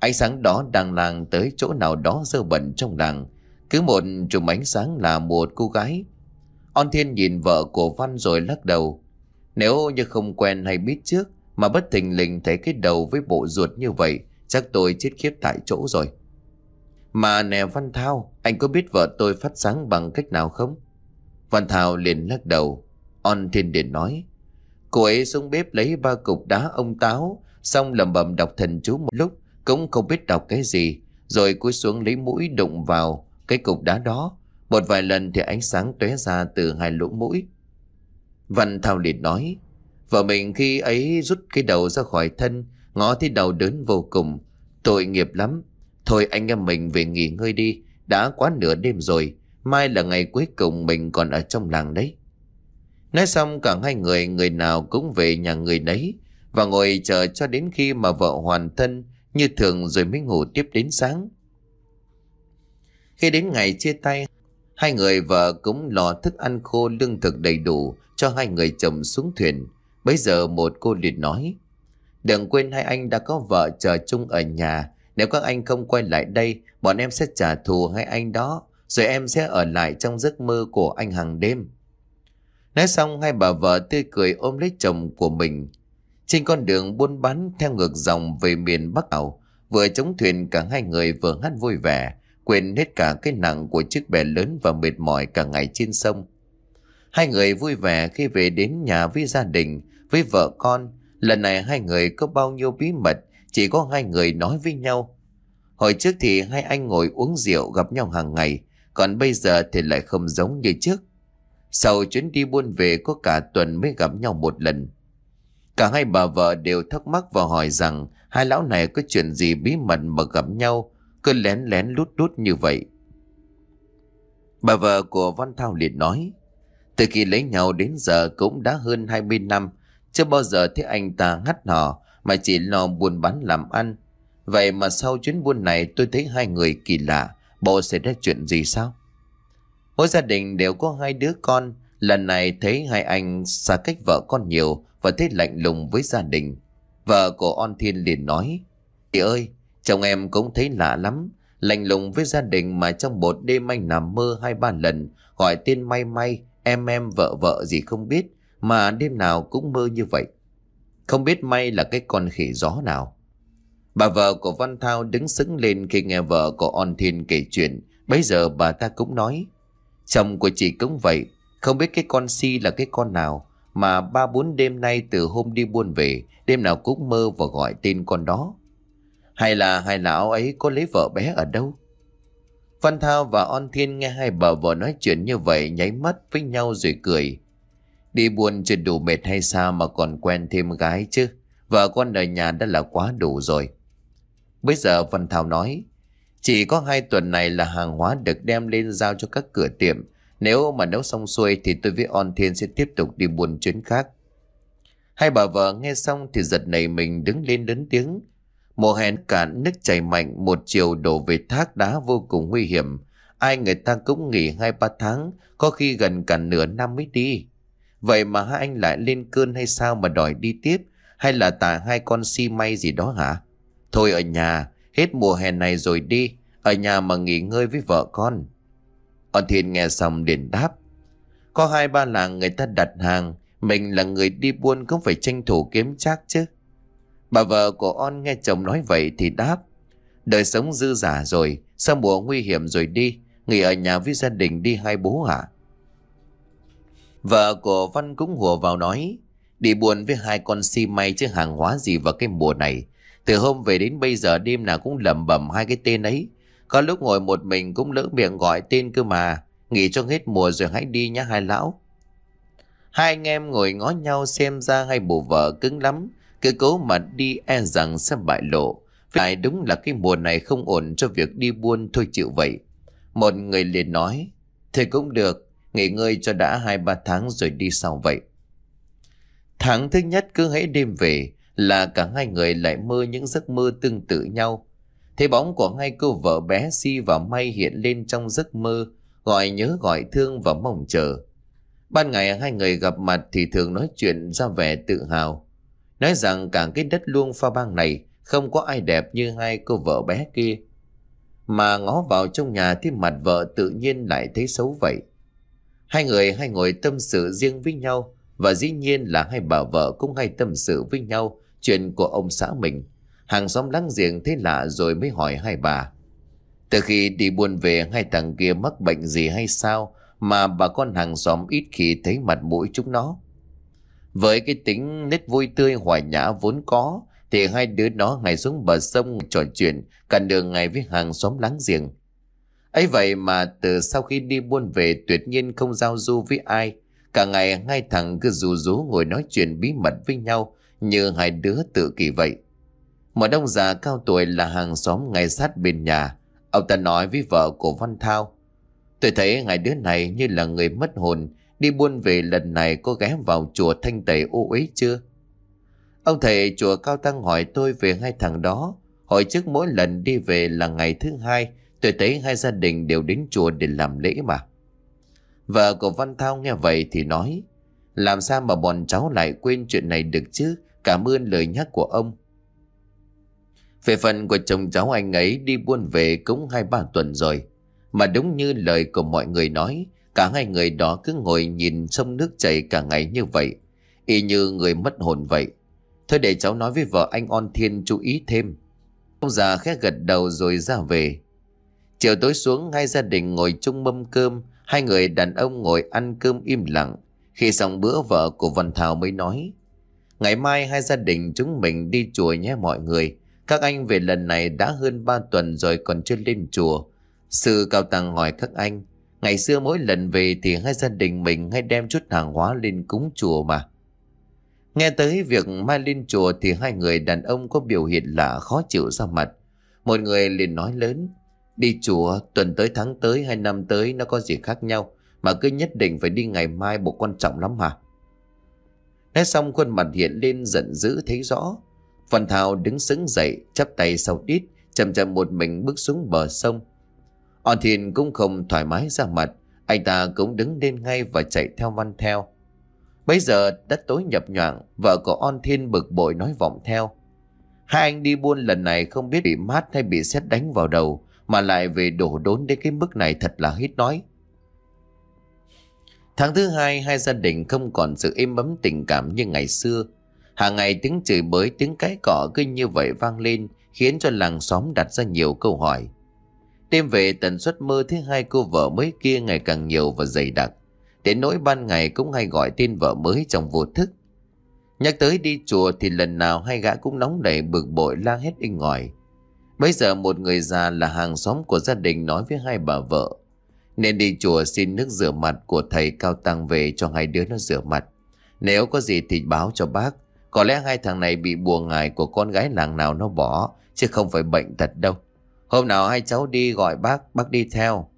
Ánh sáng đó đang làng tới chỗ nào đó dơ bẩn trong làng cứ một chùm ánh sáng là một cô gái. On Thiên nhìn vợ của Văn rồi lắc đầu. Nếu như không quen hay biết trước mà bất thình lình thấy cái đầu với bộ ruột như vậy, chắc tôi chết khiếp tại chỗ rồi. Mà nè Văn Thao, anh có biết vợ tôi phát sáng bằng cách nào không? Văn Thao liền lắc đầu. On Thiên liền nói. Cô ấy xuống bếp lấy ba cục đá ông táo, xong lầm bầm đọc thần chú một lúc, cũng không biết đọc cái gì, rồi cúi xuống lấy mũi đụng vào, cái cục đá đó, một vài lần thì ánh sáng tóe ra từ hai lỗ mũi. Văn Thao liền nói, vợ mình khi ấy rút cái đầu ra khỏi thân, ngó thấy đầu đớn vô cùng, tội nghiệp lắm. Thôi anh em mình về nghỉ ngơi đi, đã quá nửa đêm rồi, mai là ngày cuối cùng mình còn ở trong làng đấy. Nói xong cả hai người, người nào cũng về nhà người đấy, và ngồi chờ cho đến khi mà vợ hoàn thân như thường rồi mới ngủ tiếp đến sáng. Khi đến ngày chia tay, hai người vợ cũng lò thức ăn khô lương thực đầy đủ cho hai người chồng xuống thuyền. Bây giờ một cô liền nói, đừng quên hai anh đã có vợ chờ chung ở nhà. Nếu các anh không quay lại đây, bọn em sẽ trả thù hai anh đó, rồi em sẽ ở lại trong giấc mơ của anh hàng đêm. Nói xong hai bà vợ tươi cười ôm lấy chồng của mình. Trên con đường buôn bán theo ngược dòng về miền Bắc Ảo, vừa chống thuyền cả hai người vừa hát vui vẻ, quên hết cả cái nặng của chiếc bè lớn và mệt mỏi cả ngày trên sông. Hai người vui vẻ khi về đến nhà với gia đình, với vợ con. Lần này hai người có bao nhiêu bí mật, chỉ có hai người nói với nhau. Hồi trước thì hai anh ngồi uống rượu gặp nhau hàng ngày, còn bây giờ thì lại không giống như trước. Sau chuyến đi buôn về có cả tuần mới gặp nhau một lần. Cả hai bà vợ đều thắc mắc và hỏi rằng hai lão này có chuyện gì bí mật mà gặp nhau cứ lén lén lút lút như vậy Bà vợ của Văn Thao liền nói Từ khi lấy nhau đến giờ cũng đã hơn 20 năm Chưa bao giờ thấy anh ta ngắt hò Mà chỉ lo buôn bán làm ăn Vậy mà sau chuyến buôn này tôi thấy hai người kỳ lạ Bộ sẽ ra chuyện gì sao Mỗi gia đình đều có hai đứa con Lần này thấy hai anh xa cách vợ con nhiều Và thấy lạnh lùng với gia đình Vợ của On Thiên liền nói Chị ơi Chồng em cũng thấy lạ lắm, lành lùng với gia đình mà trong một đêm anh nằm mơ hai ba lần, gọi tên may may, em em vợ vợ gì không biết, mà đêm nào cũng mơ như vậy. Không biết may là cái con khỉ gió nào. Bà vợ của Văn Thao đứng sững lên khi nghe vợ của On Thiên kể chuyện, bây giờ bà ta cũng nói, chồng của chị cũng vậy, không biết cái con si là cái con nào mà ba bốn đêm nay từ hôm đi buôn về, đêm nào cũng mơ và gọi tên con đó. Hay là hai lão ấy có lấy vợ bé ở đâu? Văn Thao và On Thiên nghe hai bà vợ nói chuyện như vậy nháy mắt với nhau rồi cười. Đi buồn chưa đủ mệt hay sao mà còn quen thêm gái chứ? Vợ con ở nhà đã là quá đủ rồi. Bây giờ Văn Thao nói, chỉ có hai tuần này là hàng hóa được đem lên giao cho các cửa tiệm. Nếu mà nấu xong xuôi thì tôi với On Thiên sẽ tiếp tục đi buồn chuyến khác. Hai bà vợ nghe xong thì giật nảy mình đứng lên lớn tiếng. Mùa hè cạn nước chảy mạnh một chiều đổ về thác đá vô cùng nguy hiểm. Ai người ta cũng nghỉ hai ba tháng, có khi gần cả nửa năm mới đi. Vậy mà hai anh lại lên cơn hay sao mà đòi đi tiếp? Hay là tả hai con si may gì đó hả? Thôi ở nhà, hết mùa hè này rồi đi. Ở nhà mà nghỉ ngơi với vợ con. Ông Thiên nghe xong liền đáp. Có hai ba làng người ta đặt hàng, mình là người đi buôn cũng phải tranh thủ kiếm chắc chứ. Bà vợ của On nghe chồng nói vậy thì đáp. Đời sống dư giả rồi, sao mùa nguy hiểm rồi đi, nghỉ ở nhà với gia đình đi hai bố hả? Vợ của Văn cũng hùa vào nói, đi buồn với hai con si may chứ hàng hóa gì vào cái mùa này. Từ hôm về đến bây giờ đêm nào cũng lẩm bẩm hai cái tên ấy. Có lúc ngồi một mình cũng lỡ miệng gọi tên cơ mà, nghỉ cho hết mùa rồi hãy đi nhá hai lão. Hai anh em ngồi ngó nhau xem ra hai bộ vợ cứng lắm, cứ cố mà đi e rằng sẽ bại lộ. phải đúng là cái mùa này không ổn cho việc đi buôn thôi chịu vậy. Một người liền nói, thế cũng được, nghỉ ngơi cho đã hai ba tháng rồi đi sau vậy. Tháng thứ nhất cứ hãy đêm về là cả hai người lại mơ những giấc mơ tương tự nhau. thấy bóng của hai cô vợ bé Si và May hiện lên trong giấc mơ, gọi nhớ gọi thương và mong chờ. Ban ngày hai người gặp mặt thì thường nói chuyện ra vẻ tự hào. Nói rằng cả cái đất luông pha bang này không có ai đẹp như hai cô vợ bé kia. Mà ngó vào trong nhà thì mặt vợ tự nhiên lại thấy xấu vậy. Hai người hay ngồi tâm sự riêng với nhau và dĩ nhiên là hai bà vợ cũng hay tâm sự với nhau chuyện của ông xã mình. Hàng xóm lắng giềng thấy lạ rồi mới hỏi hai bà. Từ khi đi buôn về hai thằng kia mắc bệnh gì hay sao mà bà con hàng xóm ít khi thấy mặt mũi chúng nó. Với cái tính nét vui tươi hòa nhã vốn có, thì hai đứa nó ngày xuống bờ sông trò chuyện cả đường ngày với hàng xóm láng giềng. ấy vậy mà từ sau khi đi buôn về tuyệt nhiên không giao du với ai, cả ngày hai thằng cứ rú rú ngồi nói chuyện bí mật với nhau như hai đứa tự kỷ vậy. Một ông già cao tuổi là hàng xóm ngay sát bên nhà, ông ta nói với vợ của Văn Thao. Tôi thấy hai đứa này như là người mất hồn, Đi buôn về lần này có ghé vào chùa Thanh Tẩy ô uế chưa? Ông thầy chùa Cao Tăng hỏi tôi về hai thằng đó. Hồi trước mỗi lần đi về là ngày thứ hai, tôi thấy hai gia đình đều đến chùa để làm lễ mà. Vợ của Văn Thao nghe vậy thì nói, làm sao mà bọn cháu lại quên chuyện này được chứ, cảm ơn lời nhắc của ông. Về phần của chồng cháu anh ấy đi buôn về cũng hai ba tuần rồi, mà đúng như lời của mọi người nói, Cả hai người đó cứ ngồi nhìn sông nước chảy cả ngày như vậy Y như người mất hồn vậy Thôi để cháu nói với vợ anh On Thiên chú ý thêm Ông già khẽ gật đầu rồi ra về Chiều tối xuống hai gia đình ngồi chung mâm cơm Hai người đàn ông ngồi ăn cơm im lặng Khi xong bữa vợ của Văn Thảo mới nói Ngày mai hai gia đình chúng mình đi chùa nhé mọi người Các anh về lần này đã hơn 3 tuần rồi còn chưa lên chùa Sư Cao Tăng hỏi các anh Ngày xưa mỗi lần về thì hai gia đình mình hay đem chút hàng hóa lên cúng chùa mà. Nghe tới việc mai lên chùa thì hai người đàn ông có biểu hiện là khó chịu ra mặt. Một người liền nói lớn, đi chùa tuần tới tháng tới hay năm tới nó có gì khác nhau mà cứ nhất định phải đi ngày mai bộ quan trọng lắm hả? Nói xong khuôn mặt hiện lên giận dữ thấy rõ. Phần Thảo đứng sững dậy, chắp tay sau đít, chậm chậm một mình bước xuống bờ sông. Họ Thiên cũng không thoải mái ra mặt Anh ta cũng đứng lên ngay và chạy theo văn theo Bây giờ đã tối nhập nhoạng Vợ của On Thiên bực bội nói vọng theo Hai anh đi buôn lần này không biết bị mát hay bị xét đánh vào đầu Mà lại về đổ đốn đến cái mức này thật là hít nói Tháng thứ hai, hai gia đình không còn sự êm ấm tình cảm như ngày xưa. Hàng ngày tiếng chửi bới, tiếng cái cỏ cứ như vậy vang lên, khiến cho làng xóm đặt ra nhiều câu hỏi. Đêm về tần suất mơ thứ hai cô vợ mới kia ngày càng nhiều và dày đặc. Đến nỗi ban ngày cũng hay gọi tên vợ mới trong vô thức. Nhắc tới đi chùa thì lần nào hai gã cũng nóng nảy bực bội la hết in ngòi. Bây giờ một người già là hàng xóm của gia đình nói với hai bà vợ. Nên đi chùa xin nước rửa mặt của thầy Cao Tăng về cho hai đứa nó rửa mặt. Nếu có gì thì báo cho bác. Có lẽ hai thằng này bị buồn ngài của con gái làng nào nó bỏ, chứ không phải bệnh thật đâu. Hôm nào hai cháu đi gọi bác, bác đi theo.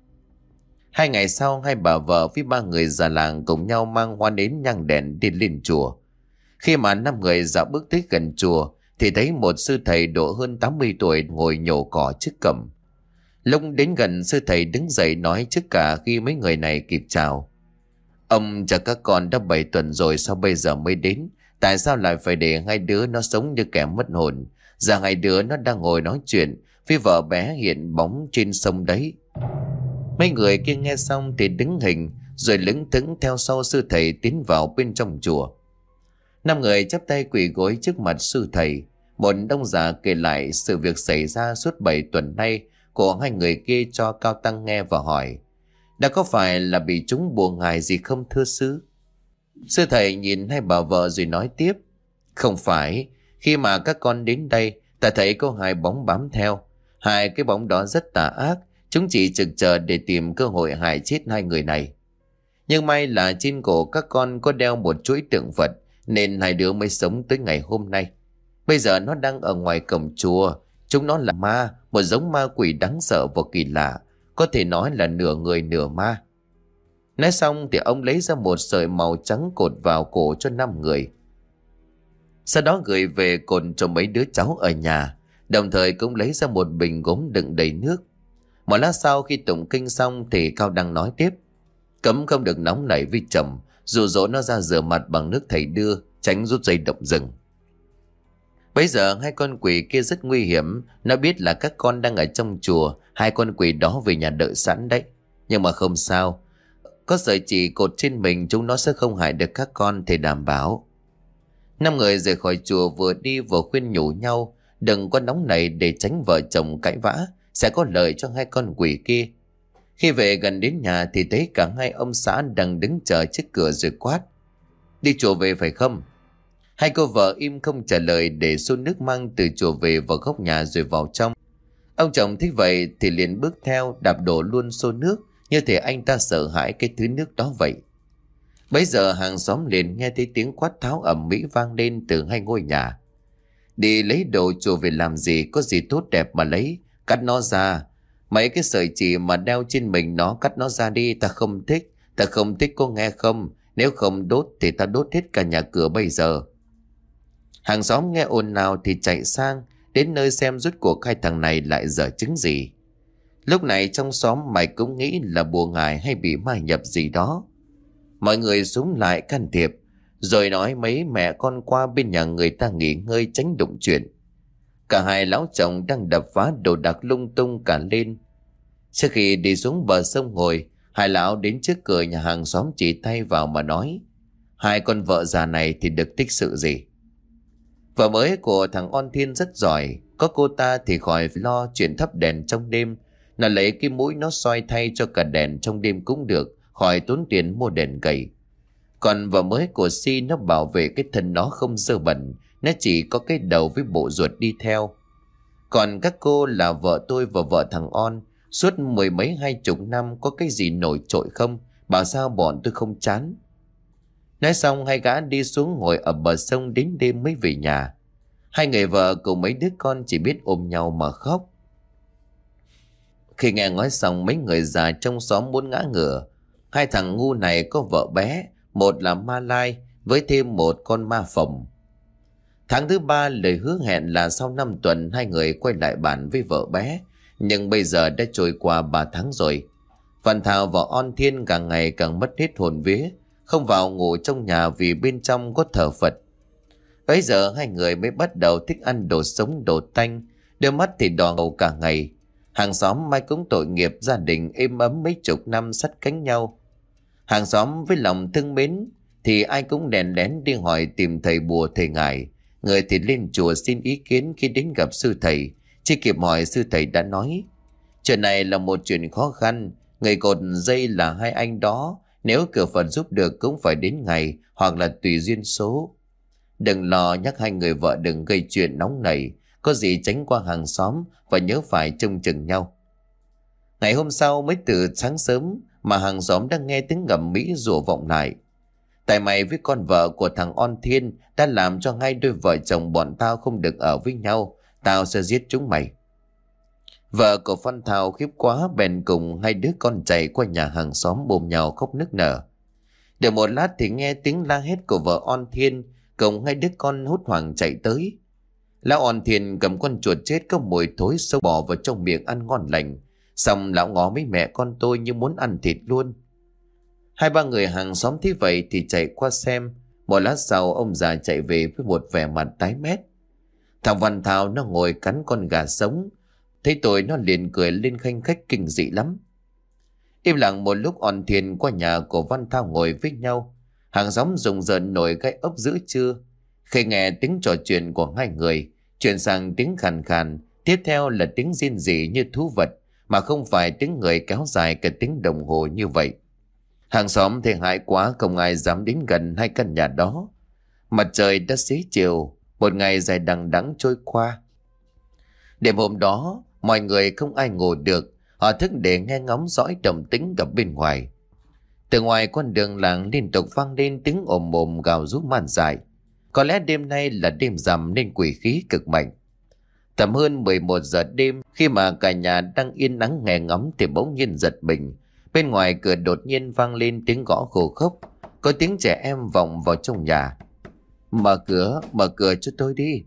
Hai ngày sau, hai bà vợ với ba người già làng cùng nhau mang hoa đến nhang đèn đi lên chùa. Khi mà năm người dạo bước tới gần chùa, thì thấy một sư thầy độ hơn 80 tuổi ngồi nhổ cỏ trước cẩm. Lúc đến gần sư thầy đứng dậy nói trước cả khi mấy người này kịp chào. Ông chờ các con đã 7 tuần rồi sao bây giờ mới đến? Tại sao lại phải để hai đứa nó sống như kẻ mất hồn? Giờ hai đứa nó đang ngồi nói chuyện Phía vợ bé hiện bóng trên sông đấy Mấy người kia nghe xong thì đứng hình Rồi lững thững theo sau sư thầy tiến vào bên trong chùa Năm người chắp tay quỳ gối trước mặt sư thầy Một đông giả kể lại sự việc xảy ra suốt 7 tuần nay Của hai người kia cho Cao Tăng nghe và hỏi Đã có phải là bị chúng buồn ngài gì không thưa sư? Sư thầy nhìn hai bà vợ rồi nói tiếp Không phải Khi mà các con đến đây Ta thấy có hai bóng bám theo Hai cái bóng đó rất tà ác, chúng chỉ trực chờ để tìm cơ hội hại chết hai người này. Nhưng may là trên cổ các con có đeo một chuỗi tượng Phật nên hai đứa mới sống tới ngày hôm nay. Bây giờ nó đang ở ngoài cổng chùa, chúng nó là ma, một giống ma quỷ đáng sợ và kỳ lạ, có thể nói là nửa người nửa ma. Nói xong thì ông lấy ra một sợi màu trắng cột vào cổ cho năm người. Sau đó gửi về cột cho mấy đứa cháu ở nhà. Đồng thời cũng lấy ra một bình gốm đựng đầy nước Một lát sau khi tụng kinh xong Thì Cao Đăng nói tiếp Cấm không được nóng nảy với chồng Dù dỗ nó ra rửa mặt bằng nước thầy đưa Tránh rút dây động rừng Bây giờ hai con quỷ kia rất nguy hiểm Nó biết là các con đang ở trong chùa Hai con quỷ đó về nhà đợi sẵn đấy Nhưng mà không sao Có sợi chỉ cột trên mình Chúng nó sẽ không hại được các con thì đảm bảo Năm người rời khỏi chùa vừa đi vừa khuyên nhủ nhau Đừng có nóng này để tránh vợ chồng cãi vã, sẽ có lợi cho hai con quỷ kia. Khi về gần đến nhà thì thấy cả hai ông xã đang đứng chờ trước cửa rồi quát. Đi chùa về phải không? Hai cô vợ im không trả lời để xô nước mang từ chùa về vào góc nhà rồi vào trong. Ông chồng thích vậy thì liền bước theo đạp đổ luôn xô nước như thể anh ta sợ hãi cái thứ nước đó vậy. Bấy giờ hàng xóm liền nghe thấy tiếng quát tháo ẩm mỹ vang lên từ hai ngôi nhà. Đi lấy đồ chùa về làm gì Có gì tốt đẹp mà lấy Cắt nó ra Mấy cái sợi chỉ mà đeo trên mình nó Cắt nó ra đi ta không thích Ta không thích có nghe không Nếu không đốt thì ta đốt hết cả nhà cửa bây giờ Hàng xóm nghe ồn nào thì chạy sang Đến nơi xem rút cuộc hai thằng này lại dở chứng gì Lúc này trong xóm mày cũng nghĩ là bùa ngài hay bị ma nhập gì đó Mọi người súng lại can thiệp rồi nói mấy mẹ con qua bên nhà người ta nghỉ ngơi tránh đụng chuyện Cả hai lão chồng đang đập phá đồ đạc lung tung cả lên Trước khi đi xuống bờ sông ngồi Hai lão đến trước cửa nhà hàng xóm chỉ tay vào mà nói Hai con vợ già này thì được tích sự gì Vợ mới của thằng On Thiên rất giỏi Có cô ta thì khỏi lo chuyện thắp đèn trong đêm Nó lấy cái mũi nó soi thay cho cả đèn trong đêm cũng được Khỏi tốn tiền mua đèn gầy còn vợ mới của Si nó bảo vệ cái thân nó không dơ bẩn, nó chỉ có cái đầu với bộ ruột đi theo. Còn các cô là vợ tôi và vợ thằng On, suốt mười mấy hai chục năm có cái gì nổi trội không, bảo sao bọn tôi không chán. Nói xong hai gã đi xuống ngồi ở bờ sông đến đêm mới về nhà. Hai người vợ cùng mấy đứa con chỉ biết ôm nhau mà khóc. Khi nghe nói xong mấy người già trong xóm muốn ngã ngửa, hai thằng ngu này có vợ bé, một là ma lai với thêm một con ma phòng. Tháng thứ ba lời hứa hẹn là sau năm tuần hai người quay lại bản với vợ bé, nhưng bây giờ đã trôi qua ba tháng rồi. Văn Thảo và On Thiên càng ngày càng mất hết hồn vía, không vào ngủ trong nhà vì bên trong có thờ Phật. Bây giờ hai người mới bắt đầu thích ăn đồ sống đồ tanh, đôi mắt thì đỏ ngầu cả ngày. Hàng xóm mai cũng tội nghiệp gia đình êm ấm mấy chục năm sắt cánh nhau. Hàng xóm với lòng thương mến thì ai cũng đèn đén đi hỏi tìm thầy bùa thầy ngài. Người thì lên chùa xin ý kiến khi đến gặp sư thầy. Chưa kịp hỏi sư thầy đã nói. Chuyện này là một chuyện khó khăn. Người cột dây là hai anh đó. Nếu cửa phần giúp được cũng phải đến ngày hoặc là tùy duyên số. Đừng lo nhắc hai người vợ đừng gây chuyện nóng nảy. Có gì tránh qua hàng xóm và nhớ phải trông chừng nhau. Ngày hôm sau mới từ sáng sớm, mà hàng xóm đang nghe tiếng ngầm mỹ rủa vọng lại. Tại mày với con vợ của thằng On Thiên đã làm cho ngay đôi vợ chồng bọn tao không được ở với nhau, tao sẽ giết chúng mày. Vợ của Phan Thảo khiếp quá bèn cùng hai đứa con chạy qua nhà hàng xóm bồm nhào khóc nức nở. Để một lát thì nghe tiếng la hét của vợ On Thiên cùng hai đứa con hốt hoảng chạy tới. Lão On Thiên cầm con chuột chết có mùi thối sâu bò vào trong miệng ăn ngon lành. Xong lão ngó mấy mẹ con tôi như muốn ăn thịt luôn. Hai ba người hàng xóm thấy vậy thì chạy qua xem. Một lát sau ông già chạy về với một vẻ mặt tái mét. Thằng Văn Thảo nó ngồi cắn con gà sống. Thấy tôi nó liền cười lên khanh khách kinh dị lắm. Im lặng một lúc on thiền qua nhà của Văn Thao ngồi với nhau. Hàng xóm rùng rợn nổi cái ốc giữa trưa. Khi nghe tiếng trò chuyện của hai người, chuyển sang tiếng khàn khàn, tiếp theo là tiếng riêng rỉ như thú vật mà không phải tiếng người kéo dài cả tiếng đồng hồ như vậy. Hàng xóm thì hại quá không ai dám đến gần hai căn nhà đó. Mặt trời đã xế chiều, một ngày dài đằng đẵng trôi qua. Đêm hôm đó, mọi người không ai ngủ được, họ thức để nghe ngóng dõi đồng tính gặp bên ngoài. Từ ngoài con đường làng liên tục vang lên tiếng ồm ồm gào rú man dại. Có lẽ đêm nay là đêm rằm nên quỷ khí cực mạnh. Tầm hơn 11 giờ đêm khi mà cả nhà đang yên nắng nghe ngóng thì bỗng nhiên giật mình. Bên ngoài cửa đột nhiên vang lên tiếng gõ khổ khốc. Có tiếng trẻ em vọng vào trong nhà. Mở cửa, mở cửa cho tôi đi.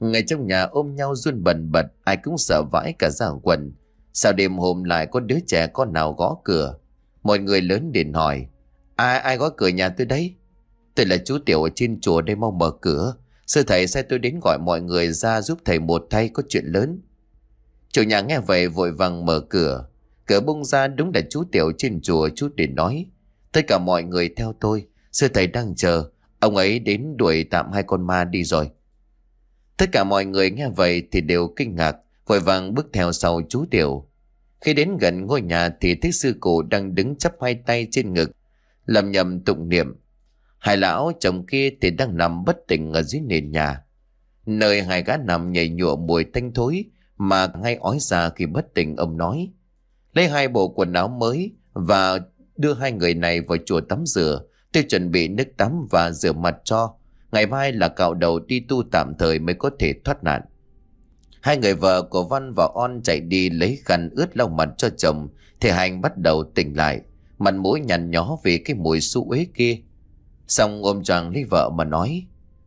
Người trong nhà ôm nhau run bần bật, ai cũng sợ vãi cả ra quần. Sao đêm hôm lại có đứa trẻ con nào gõ cửa? mọi người lớn điện hỏi, ai ai gõ cửa nhà tôi đấy? Tôi là chú Tiểu ở trên chùa đây mau mở cửa, Sư thầy sai tôi đến gọi mọi người ra giúp thầy một thay có chuyện lớn. Chủ nhà nghe vậy vội vàng mở cửa. Cửa bung ra đúng là chú Tiểu trên chùa chú để nói. Tất cả mọi người theo tôi. Sư thầy đang chờ. Ông ấy đến đuổi tạm hai con ma đi rồi. Tất cả mọi người nghe vậy thì đều kinh ngạc. Vội vàng bước theo sau chú Tiểu. Khi đến gần ngôi nhà thì thấy sư cụ đang đứng chắp hai tay trên ngực. Làm nhầm tụng niệm. Hai lão chồng kia thì đang nằm bất tỉnh ở dưới nền nhà. Nơi hai gã nằm nhảy nhụa mùi tanh thối mà ngay ói ra khi bất tỉnh ông nói. Lấy hai bộ quần áo mới và đưa hai người này vào chùa tắm rửa. Tôi chuẩn bị nước tắm và rửa mặt cho. Ngày mai là cạo đầu đi tu tạm thời mới có thể thoát nạn. Hai người vợ của Văn và On chạy đi lấy khăn ướt lau mặt cho chồng. Thì hành bắt đầu tỉnh lại. Mặt mũi nhằn nhó vì cái mùi su uế kia. Xong ôm choàng lấy vợ mà nói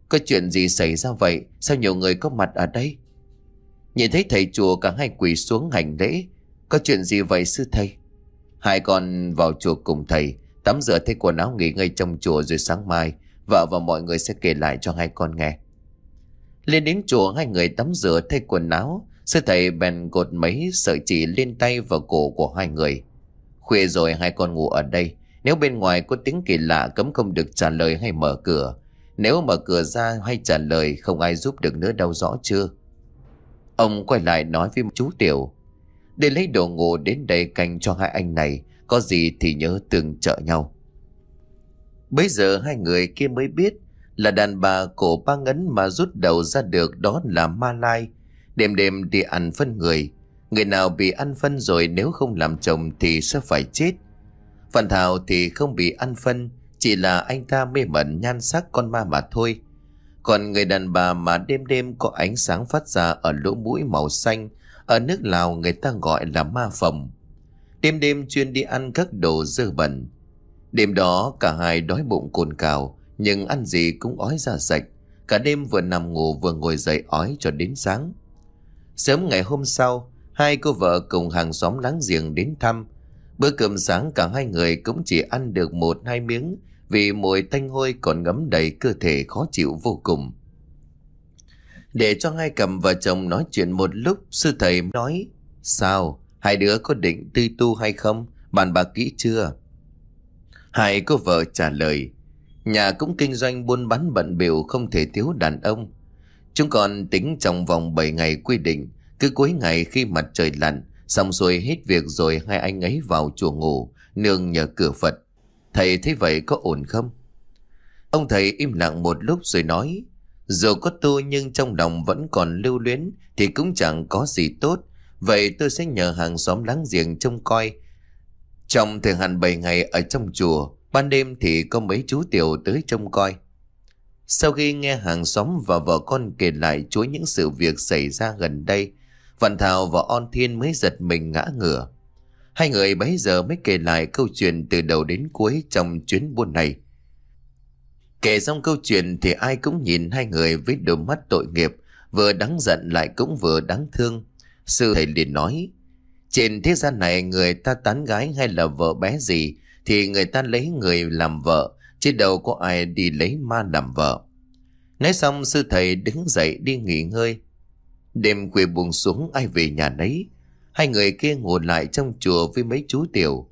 Có chuyện gì xảy ra vậy Sao nhiều người có mặt ở đây Nhìn thấy thầy chùa cả hai quỳ xuống hành lễ Có chuyện gì vậy sư thầy Hai con vào chùa cùng thầy Tắm rửa thay quần áo nghỉ ngơi trong chùa Rồi sáng mai Vợ và mọi người sẽ kể lại cho hai con nghe Lên đến chùa hai người tắm rửa thay quần áo Sư thầy bèn gột mấy sợi chỉ lên tay và cổ của hai người Khuya rồi hai con ngủ ở đây nếu bên ngoài có tiếng kỳ lạ cấm không được trả lời hay mở cửa. Nếu mở cửa ra hay trả lời không ai giúp được nữa đâu rõ chưa? Ông quay lại nói với chú Tiểu. Để lấy đồ ngủ đến đây canh cho hai anh này. Có gì thì nhớ tương trợ nhau. Bây giờ hai người kia mới biết là đàn bà cổ ba ngấn mà rút đầu ra được đó là ma lai. Đêm đêm đi ăn phân người. Người nào bị ăn phân rồi nếu không làm chồng thì sẽ phải chết. Phần Thảo thì không bị ăn phân, chỉ là anh ta mê mẩn nhan sắc con ma mà thôi. Còn người đàn bà mà đêm đêm có ánh sáng phát ra ở lỗ mũi màu xanh, ở nước Lào người ta gọi là ma phòng. Đêm đêm chuyên đi ăn các đồ dơ bẩn. Đêm đó cả hai đói bụng cồn cào, nhưng ăn gì cũng ói ra sạch. Cả đêm vừa nằm ngủ vừa ngồi dậy ói cho đến sáng. Sớm ngày hôm sau, hai cô vợ cùng hàng xóm láng giềng đến thăm, Bữa cơm sáng cả hai người cũng chỉ ăn được một hai miếng vì mùi thanh hôi còn ngấm đầy cơ thể khó chịu vô cùng. Để cho hai cầm vợ chồng nói chuyện một lúc, sư thầy nói, sao, hai đứa có định tư tu hay không, bàn bạc bà kỹ chưa? Hai cô vợ trả lời, nhà cũng kinh doanh buôn bán bận biểu không thể thiếu đàn ông. Chúng còn tính trong vòng 7 ngày quy định, cứ cuối ngày khi mặt trời lặn, Xong xuôi hết việc rồi hai anh ấy vào chùa ngủ, nương nhờ cửa Phật. Thầy thấy vậy có ổn không? Ông thầy im lặng một lúc rồi nói, dù có tu nhưng trong lòng vẫn còn lưu luyến thì cũng chẳng có gì tốt. Vậy tôi sẽ nhờ hàng xóm láng giềng trông coi. Trong thời hạn 7 ngày ở trong chùa, ban đêm thì có mấy chú tiểu tới trông coi. Sau khi nghe hàng xóm và vợ con kể lại chuỗi những sự việc xảy ra gần đây, Vạn Thảo và On Thiên mới giật mình ngã ngửa. Hai người bấy giờ mới kể lại câu chuyện từ đầu đến cuối trong chuyến buôn này. Kể xong câu chuyện thì ai cũng nhìn hai người với đôi mắt tội nghiệp, vừa đáng giận lại cũng vừa đáng thương. Sư thầy liền nói, trên thế gian này người ta tán gái hay là vợ bé gì thì người ta lấy người làm vợ, chứ đâu có ai đi lấy ma làm vợ. Nói xong sư thầy đứng dậy đi nghỉ ngơi, Đêm khuya buông xuống ai về nhà nấy. Hai người kia ngồi lại trong chùa với mấy chú tiểu.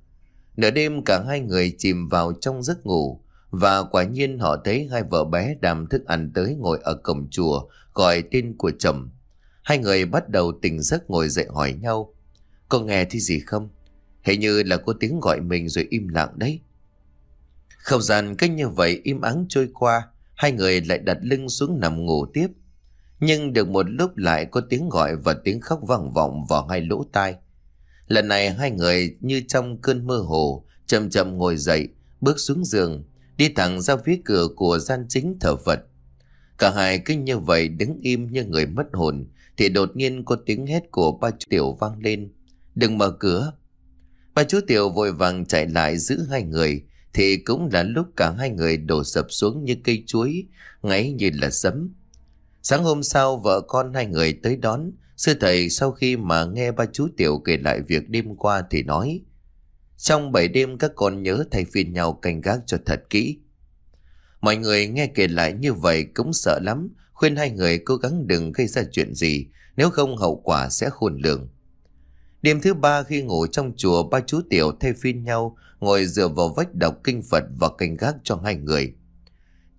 Nửa đêm cả hai người chìm vào trong giấc ngủ. Và quả nhiên họ thấy hai vợ bé đàm thức ăn tới ngồi ở cổng chùa gọi tên của chồng. Hai người bắt đầu tỉnh giấc ngồi dậy hỏi nhau. Có nghe thấy gì không? Hình như là có tiếng gọi mình rồi im lặng đấy. Không gian cách như vậy im ắng trôi qua, hai người lại đặt lưng xuống nằm ngủ tiếp. Nhưng được một lúc lại có tiếng gọi và tiếng khóc vang vọng vào hai lỗ tai. Lần này hai người như trong cơn mơ hồ, chậm chậm ngồi dậy, bước xuống giường, đi thẳng ra phía cửa của gian chính thờ Phật. Cả hai cứ như vậy đứng im như người mất hồn, thì đột nhiên có tiếng hét của ba chú Tiểu vang lên. Đừng mở cửa. Ba chú Tiểu vội vàng chạy lại giữ hai người, thì cũng là lúc cả hai người đổ sập xuống như cây chuối, ngáy như là sấm. Sáng hôm sau vợ con hai người tới đón Sư thầy sau khi mà nghe ba chú Tiểu kể lại việc đêm qua thì nói Trong bảy đêm các con nhớ thầy phiên nhau canh gác cho thật kỹ Mọi người nghe kể lại như vậy cũng sợ lắm Khuyên hai người cố gắng đừng gây ra chuyện gì Nếu không hậu quả sẽ khôn lường Đêm thứ ba khi ngủ trong chùa ba chú Tiểu thay phiên nhau Ngồi dựa vào vách đọc kinh Phật và canh gác cho hai người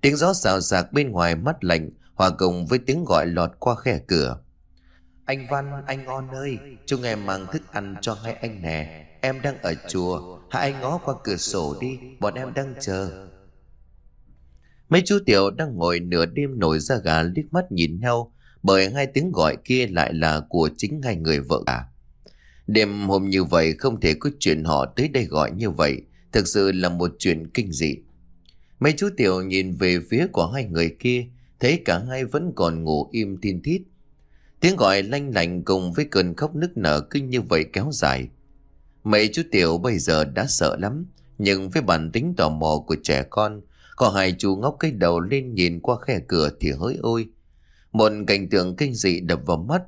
Tiếng gió xào xạc bên ngoài mắt lạnh hòa cùng với tiếng gọi lọt qua khe cửa. Anh Văn, anh On ơi, chúng em mang thức ăn cho hai anh nè. Em đang ở chùa, hãy ngó qua cửa sổ đi, bọn em đang chờ. Mấy chú tiểu đang ngồi nửa đêm nổi ra gà liếc mắt nhìn nhau bởi hai tiếng gọi kia lại là của chính hai người vợ cả. Đêm hôm như vậy không thể có chuyện họ tới đây gọi như vậy, thực sự là một chuyện kinh dị. Mấy chú tiểu nhìn về phía của hai người kia thấy cả hai vẫn còn ngủ im tin thít. Tiếng gọi lanh lành cùng với cơn khóc nức nở kinh như vậy kéo dài. Mấy chú Tiểu bây giờ đã sợ lắm, nhưng với bản tính tò mò của trẻ con, có hai chú ngóc cái đầu lên nhìn qua khe cửa thì hỡi ôi. Một cảnh tượng kinh dị đập vào mắt.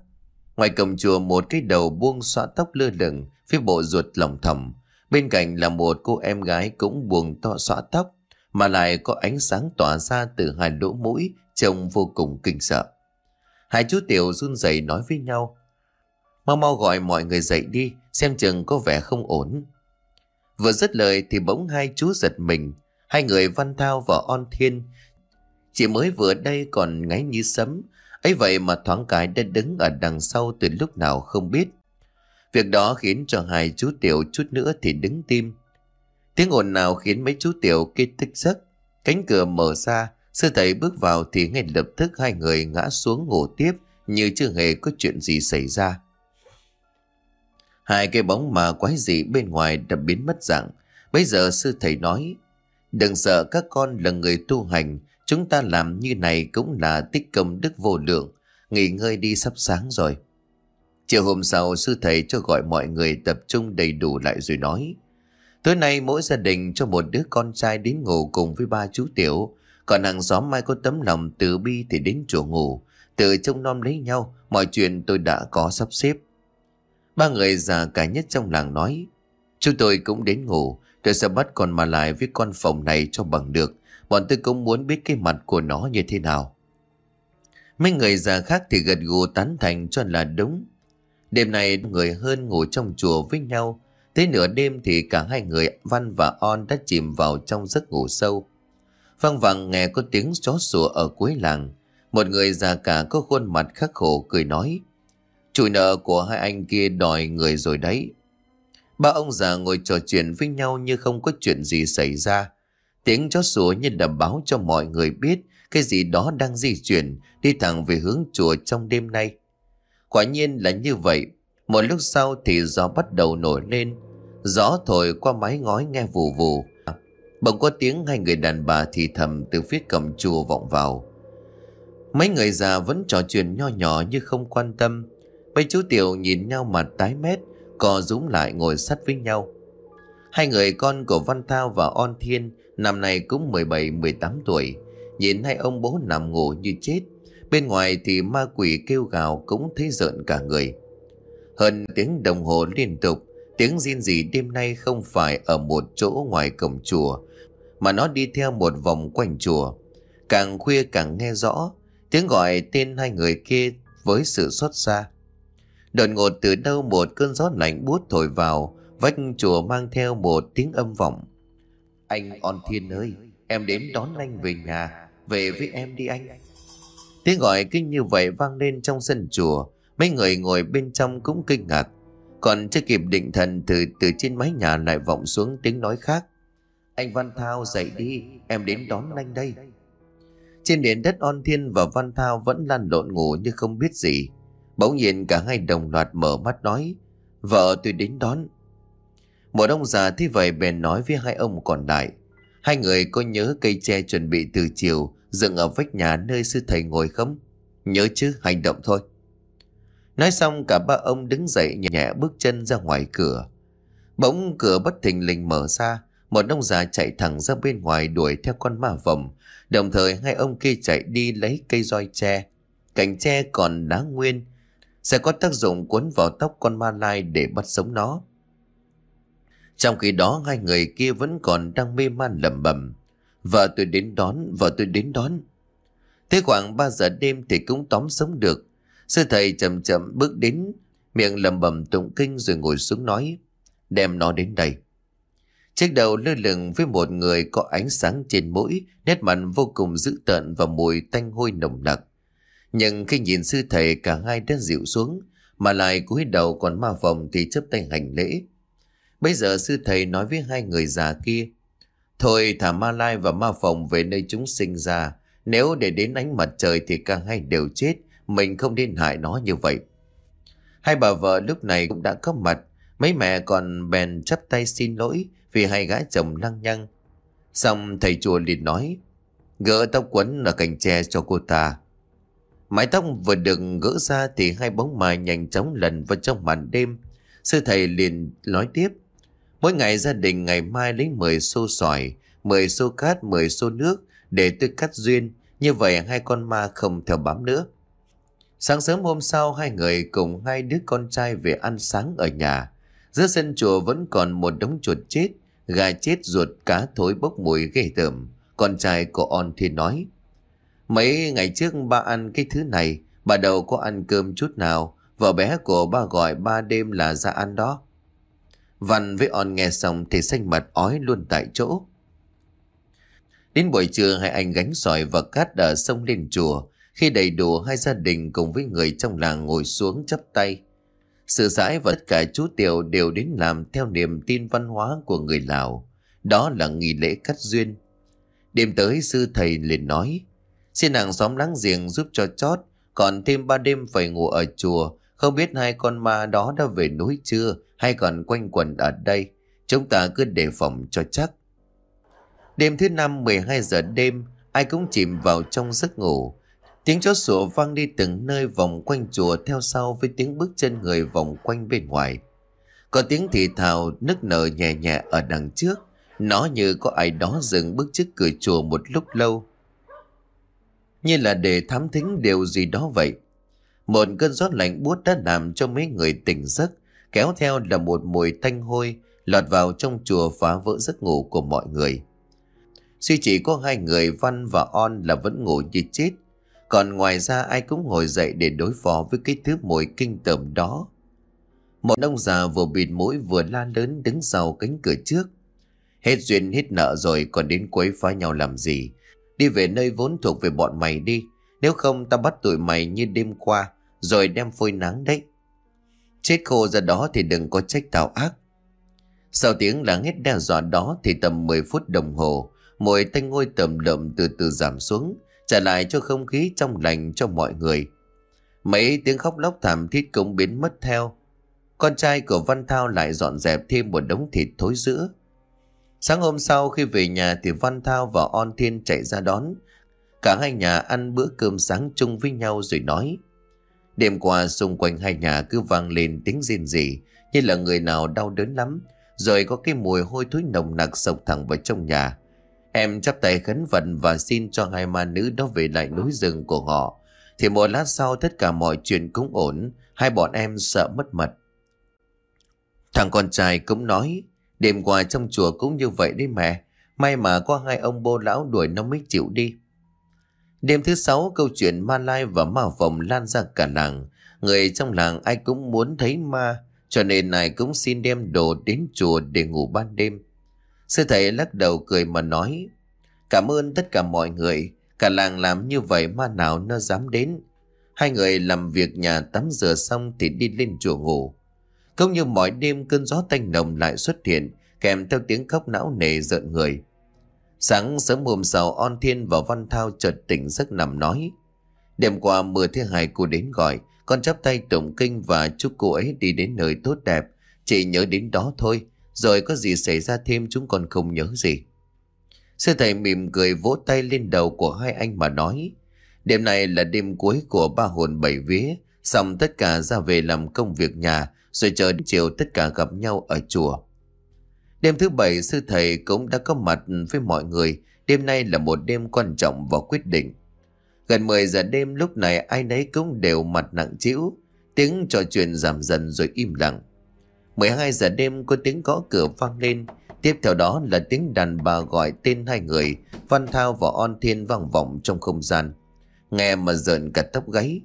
Ngoài cổng chùa một cái đầu buông xõa tóc lơ lửng, phía bộ ruột lòng thầm. Bên cạnh là một cô em gái cũng buông to xõa tóc, mà lại có ánh sáng tỏa ra từ hai lỗ mũi trông vô cùng kinh sợ. Hai chú tiểu run rẩy nói với nhau. Mau mau gọi mọi người dậy đi, xem chừng có vẻ không ổn. Vừa dứt lời thì bỗng hai chú giật mình, hai người Văn Thao và On Thiên. Chỉ mới vừa đây còn ngáy như sấm, ấy vậy mà thoáng cái đã đứng ở đằng sau từ lúc nào không biết. Việc đó khiến cho hai chú tiểu chút nữa thì đứng tim. Tiếng ồn nào khiến mấy chú tiểu kia tích giấc, cánh cửa mở ra, Sư thầy bước vào thì ngay lập tức hai người ngã xuống ngủ tiếp như chưa hề có chuyện gì xảy ra. Hai cái bóng mà quái dị bên ngoài đã biến mất dạng. Bây giờ sư thầy nói, đừng sợ các con là người tu hành, chúng ta làm như này cũng là tích công đức vô lượng, nghỉ ngơi đi sắp sáng rồi. Chiều hôm sau sư thầy cho gọi mọi người tập trung đầy đủ lại rồi nói, tối nay mỗi gia đình cho một đứa con trai đến ngủ cùng với ba chú tiểu, còn hàng xóm mai có tấm lòng từ bi thì đến chỗ ngủ, tự trông nom lấy nhau, mọi chuyện tôi đã có sắp xếp. Ba người già cả nhất trong làng nói, chúng tôi cũng đến ngủ, tôi sẽ bắt con mà lại với con phòng này cho bằng được, bọn tôi cũng muốn biết cái mặt của nó như thế nào. Mấy người già khác thì gật gù tán thành cho là đúng. Đêm nay người hơn ngủ trong chùa với nhau, Tới nửa đêm thì cả hai người Văn và On đã chìm vào trong giấc ngủ sâu vang vẳng nghe có tiếng chó sủa ở cuối làng. Một người già cả có khuôn mặt khắc khổ cười nói. Chủ nợ của hai anh kia đòi người rồi đấy. Ba ông già ngồi trò chuyện với nhau như không có chuyện gì xảy ra. Tiếng chó sủa như đảm báo cho mọi người biết cái gì đó đang di chuyển đi thẳng về hướng chùa trong đêm nay. Quả nhiên là như vậy. Một lúc sau thì gió bắt đầu nổi lên. Gió thổi qua mái ngói nghe vù vù. Bỗng có tiếng hai người đàn bà thì thầm từ phía cổng chùa vọng vào. Mấy người già vẫn trò chuyện nho nhỏ như không quan tâm. Mấy chú tiểu nhìn nhau mặt tái mét, co rúm lại ngồi sát với nhau. Hai người con của Văn Thao và On Thiên năm nay cũng 17-18 tuổi. Nhìn hai ông bố nằm ngủ như chết. Bên ngoài thì ma quỷ kêu gào cũng thấy rợn cả người. Hơn tiếng đồng hồ liên tục, tiếng riêng gì đêm nay không phải ở một chỗ ngoài cổng chùa mà nó đi theo một vòng quanh chùa. Càng khuya càng nghe rõ tiếng gọi tên hai người kia với sự xót xa. Đột ngột từ đâu một cơn gió lạnh buốt thổi vào, vách chùa mang theo một tiếng âm vọng. Anh On Thiên ơi, em đến đón anh về nhà, về với em đi anh. Tiếng gọi kinh như vậy vang lên trong sân chùa, mấy người ngồi bên trong cũng kinh ngạc. Còn chưa kịp định thần từ từ trên mái nhà lại vọng xuống tiếng nói khác. Anh Văn Thao dậy đi Em đến đón anh đây Trên nền đất On Thiên và Văn Thao Vẫn lăn lộn ngủ như không biết gì Bỗng nhiên cả hai đồng loạt mở mắt nói Vợ tôi đến đón Một ông già thế vậy bèn nói với hai ông còn lại Hai người có nhớ cây tre chuẩn bị từ chiều Dựng ở vách nhà nơi sư thầy ngồi không Nhớ chứ hành động thôi Nói xong cả ba ông đứng dậy nhẹ nhẹ bước chân ra ngoài cửa Bỗng cửa bất thình lình mở ra một ông già chạy thẳng ra bên ngoài đuổi theo con ma vầm. Đồng thời hai ông kia chạy đi lấy cây roi tre. Cành tre còn đá nguyên, sẽ có tác dụng cuốn vào tóc con ma lai để bắt sống nó. Trong khi đó hai người kia vẫn còn đang mê man lẩm bẩm. Vợ tôi đến đón, vợ tôi đến đón. Thế khoảng 3 giờ đêm thì cũng tóm sống được. Sư thầy chậm chậm bước đến, miệng lẩm bẩm tụng kinh rồi ngồi xuống nói, đem nó đến đây. Chiếc đầu lơ lửng với một người có ánh sáng trên mũi, nét mặt vô cùng dữ tợn và mùi tanh hôi nồng nặc. Nhưng khi nhìn sư thầy cả hai đã dịu xuống, mà lại cúi đầu còn ma vòng thì chấp tay hành lễ. Bây giờ sư thầy nói với hai người già kia, Thôi thả ma lai và ma phòng về nơi chúng sinh ra, nếu để đến ánh mặt trời thì cả hai đều chết, mình không nên hại nó như vậy. Hai bà vợ lúc này cũng đã có mặt, mấy mẹ còn bèn chắp tay xin lỗi, vì hai gã chồng lăng nhăng. Xong thầy chùa liền nói, gỡ tóc quấn là cành tre cho cô ta. Mái tóc vừa được gỡ ra thì hai bóng ma nhanh chóng lần vào trong màn đêm. Sư thầy liền nói tiếp, mỗi ngày gia đình ngày mai lấy 10 xô sỏi, 10 xô cát, 10 xô nước để tôi cắt duyên, như vậy hai con ma không theo bám nữa. Sáng sớm hôm sau hai người cùng hai đứa con trai về ăn sáng ở nhà. Giữa sân chùa vẫn còn một đống chuột chết, gà chết ruột cá thối bốc mùi ghê tởm. Con trai của On thì nói. Mấy ngày trước ba ăn cái thứ này, bà đầu có ăn cơm chút nào, vợ bé của ba gọi ba đêm là ra ăn đó. Văn với On nghe xong thì xanh mặt ói luôn tại chỗ. Đến buổi trưa hai anh gánh sỏi và cát ở sông lên chùa, khi đầy đủ hai gia đình cùng với người trong làng ngồi xuống chắp tay. Sự giải và tất cả chú tiểu đều đến làm theo niềm tin văn hóa của người Lào. Đó là nghi lễ cắt duyên. Đêm tới sư thầy liền nói, xin hàng xóm láng giềng giúp cho chót, còn thêm ba đêm phải ngủ ở chùa, không biết hai con ma đó đã về núi chưa hay còn quanh quẩn ở đây. Chúng ta cứ đề phòng cho chắc. Đêm thứ năm 12 giờ đêm, ai cũng chìm vào trong giấc ngủ. Tiếng chó sủa vang đi từng nơi vòng quanh chùa theo sau với tiếng bước chân người vòng quanh bên ngoài. Có tiếng thì thào nức nở nhẹ nhẹ ở đằng trước. Nó như có ai đó dừng bước trước cửa chùa một lúc lâu. Như là để thám thính điều gì đó vậy. Một cơn gió lạnh buốt đã làm cho mấy người tỉnh giấc. Kéo theo là một mùi thanh hôi lọt vào trong chùa phá vỡ giấc ngủ của mọi người. Suy chỉ có hai người Văn và On là vẫn ngủ như chết còn ngoài ra ai cũng ngồi dậy để đối phó với cái thứ mùi kinh tởm đó. Một ông già vừa bịt mũi vừa la lớn đứng sau cánh cửa trước. Hết duyên hết nợ rồi còn đến quấy phá nhau làm gì. Đi về nơi vốn thuộc về bọn mày đi. Nếu không ta bắt tụi mày như đêm qua rồi đem phơi nắng đấy. Chết khô ra đó thì đừng có trách tào ác. Sau tiếng lắng hết đe dọa đó thì tầm 10 phút đồng hồ, mùi tanh ngôi tầm đậm từ từ giảm xuống, trả lại cho không khí trong lành cho mọi người. Mấy tiếng khóc lóc thảm thiết cũng biến mất theo. Con trai của Văn Thao lại dọn dẹp thêm một đống thịt thối giữa. Sáng hôm sau khi về nhà thì Văn Thao và On Thiên chạy ra đón. Cả hai nhà ăn bữa cơm sáng chung với nhau rồi nói. Đêm qua xung quanh hai nhà cứ vang lên tiếng rên rỉ như là người nào đau đớn lắm. Rồi có cái mùi hôi thối nồng nặc sộc thẳng vào trong nhà. Em chắp tay khấn vận và xin cho hai ma nữ đó về lại núi rừng của họ. Thì một lát sau tất cả mọi chuyện cũng ổn, hai bọn em sợ mất mật. Thằng con trai cũng nói, đêm qua trong chùa cũng như vậy đấy mẹ, may mà có hai ông bô lão đuổi nó mới chịu đi. Đêm thứ sáu câu chuyện ma lai và ma vòng lan ra cả làng. Người trong làng ai cũng muốn thấy ma, cho nên này cũng xin đem đồ đến chùa để ngủ ban đêm. Sư thầy lắc đầu cười mà nói Cảm ơn tất cả mọi người Cả làng làm như vậy ma nào nó dám đến Hai người làm việc nhà tắm rửa xong thì đi lên chùa ngủ không như mỗi đêm cơn gió tanh nồng lại xuất hiện Kèm theo tiếng khóc não nề giận người Sáng sớm hôm sau On Thiên và Văn Thao chợt tỉnh giấc nằm nói Đêm qua mưa thứ hai cô đến gọi Con chắp tay tụng kinh và chúc cô ấy đi đến nơi tốt đẹp Chỉ nhớ đến đó thôi rồi có gì xảy ra thêm chúng còn không nhớ gì Sư thầy mỉm cười vỗ tay lên đầu của hai anh mà nói Đêm này là đêm cuối của ba hồn bảy vía Xong tất cả ra về làm công việc nhà Rồi chờ đến chiều tất cả gặp nhau ở chùa Đêm thứ bảy sư thầy cũng đã có mặt với mọi người Đêm nay là một đêm quan trọng và quyết định Gần 10 giờ đêm lúc này ai nấy cũng đều mặt nặng trĩu Tiếng trò chuyện giảm dần rồi im lặng 12 giờ đêm có tiếng gõ cửa vang lên, tiếp theo đó là tiếng đàn bà gọi tên hai người, Văn Thao và On Thiên vang vọng trong không gian. Nghe mà rợn cả tóc gáy.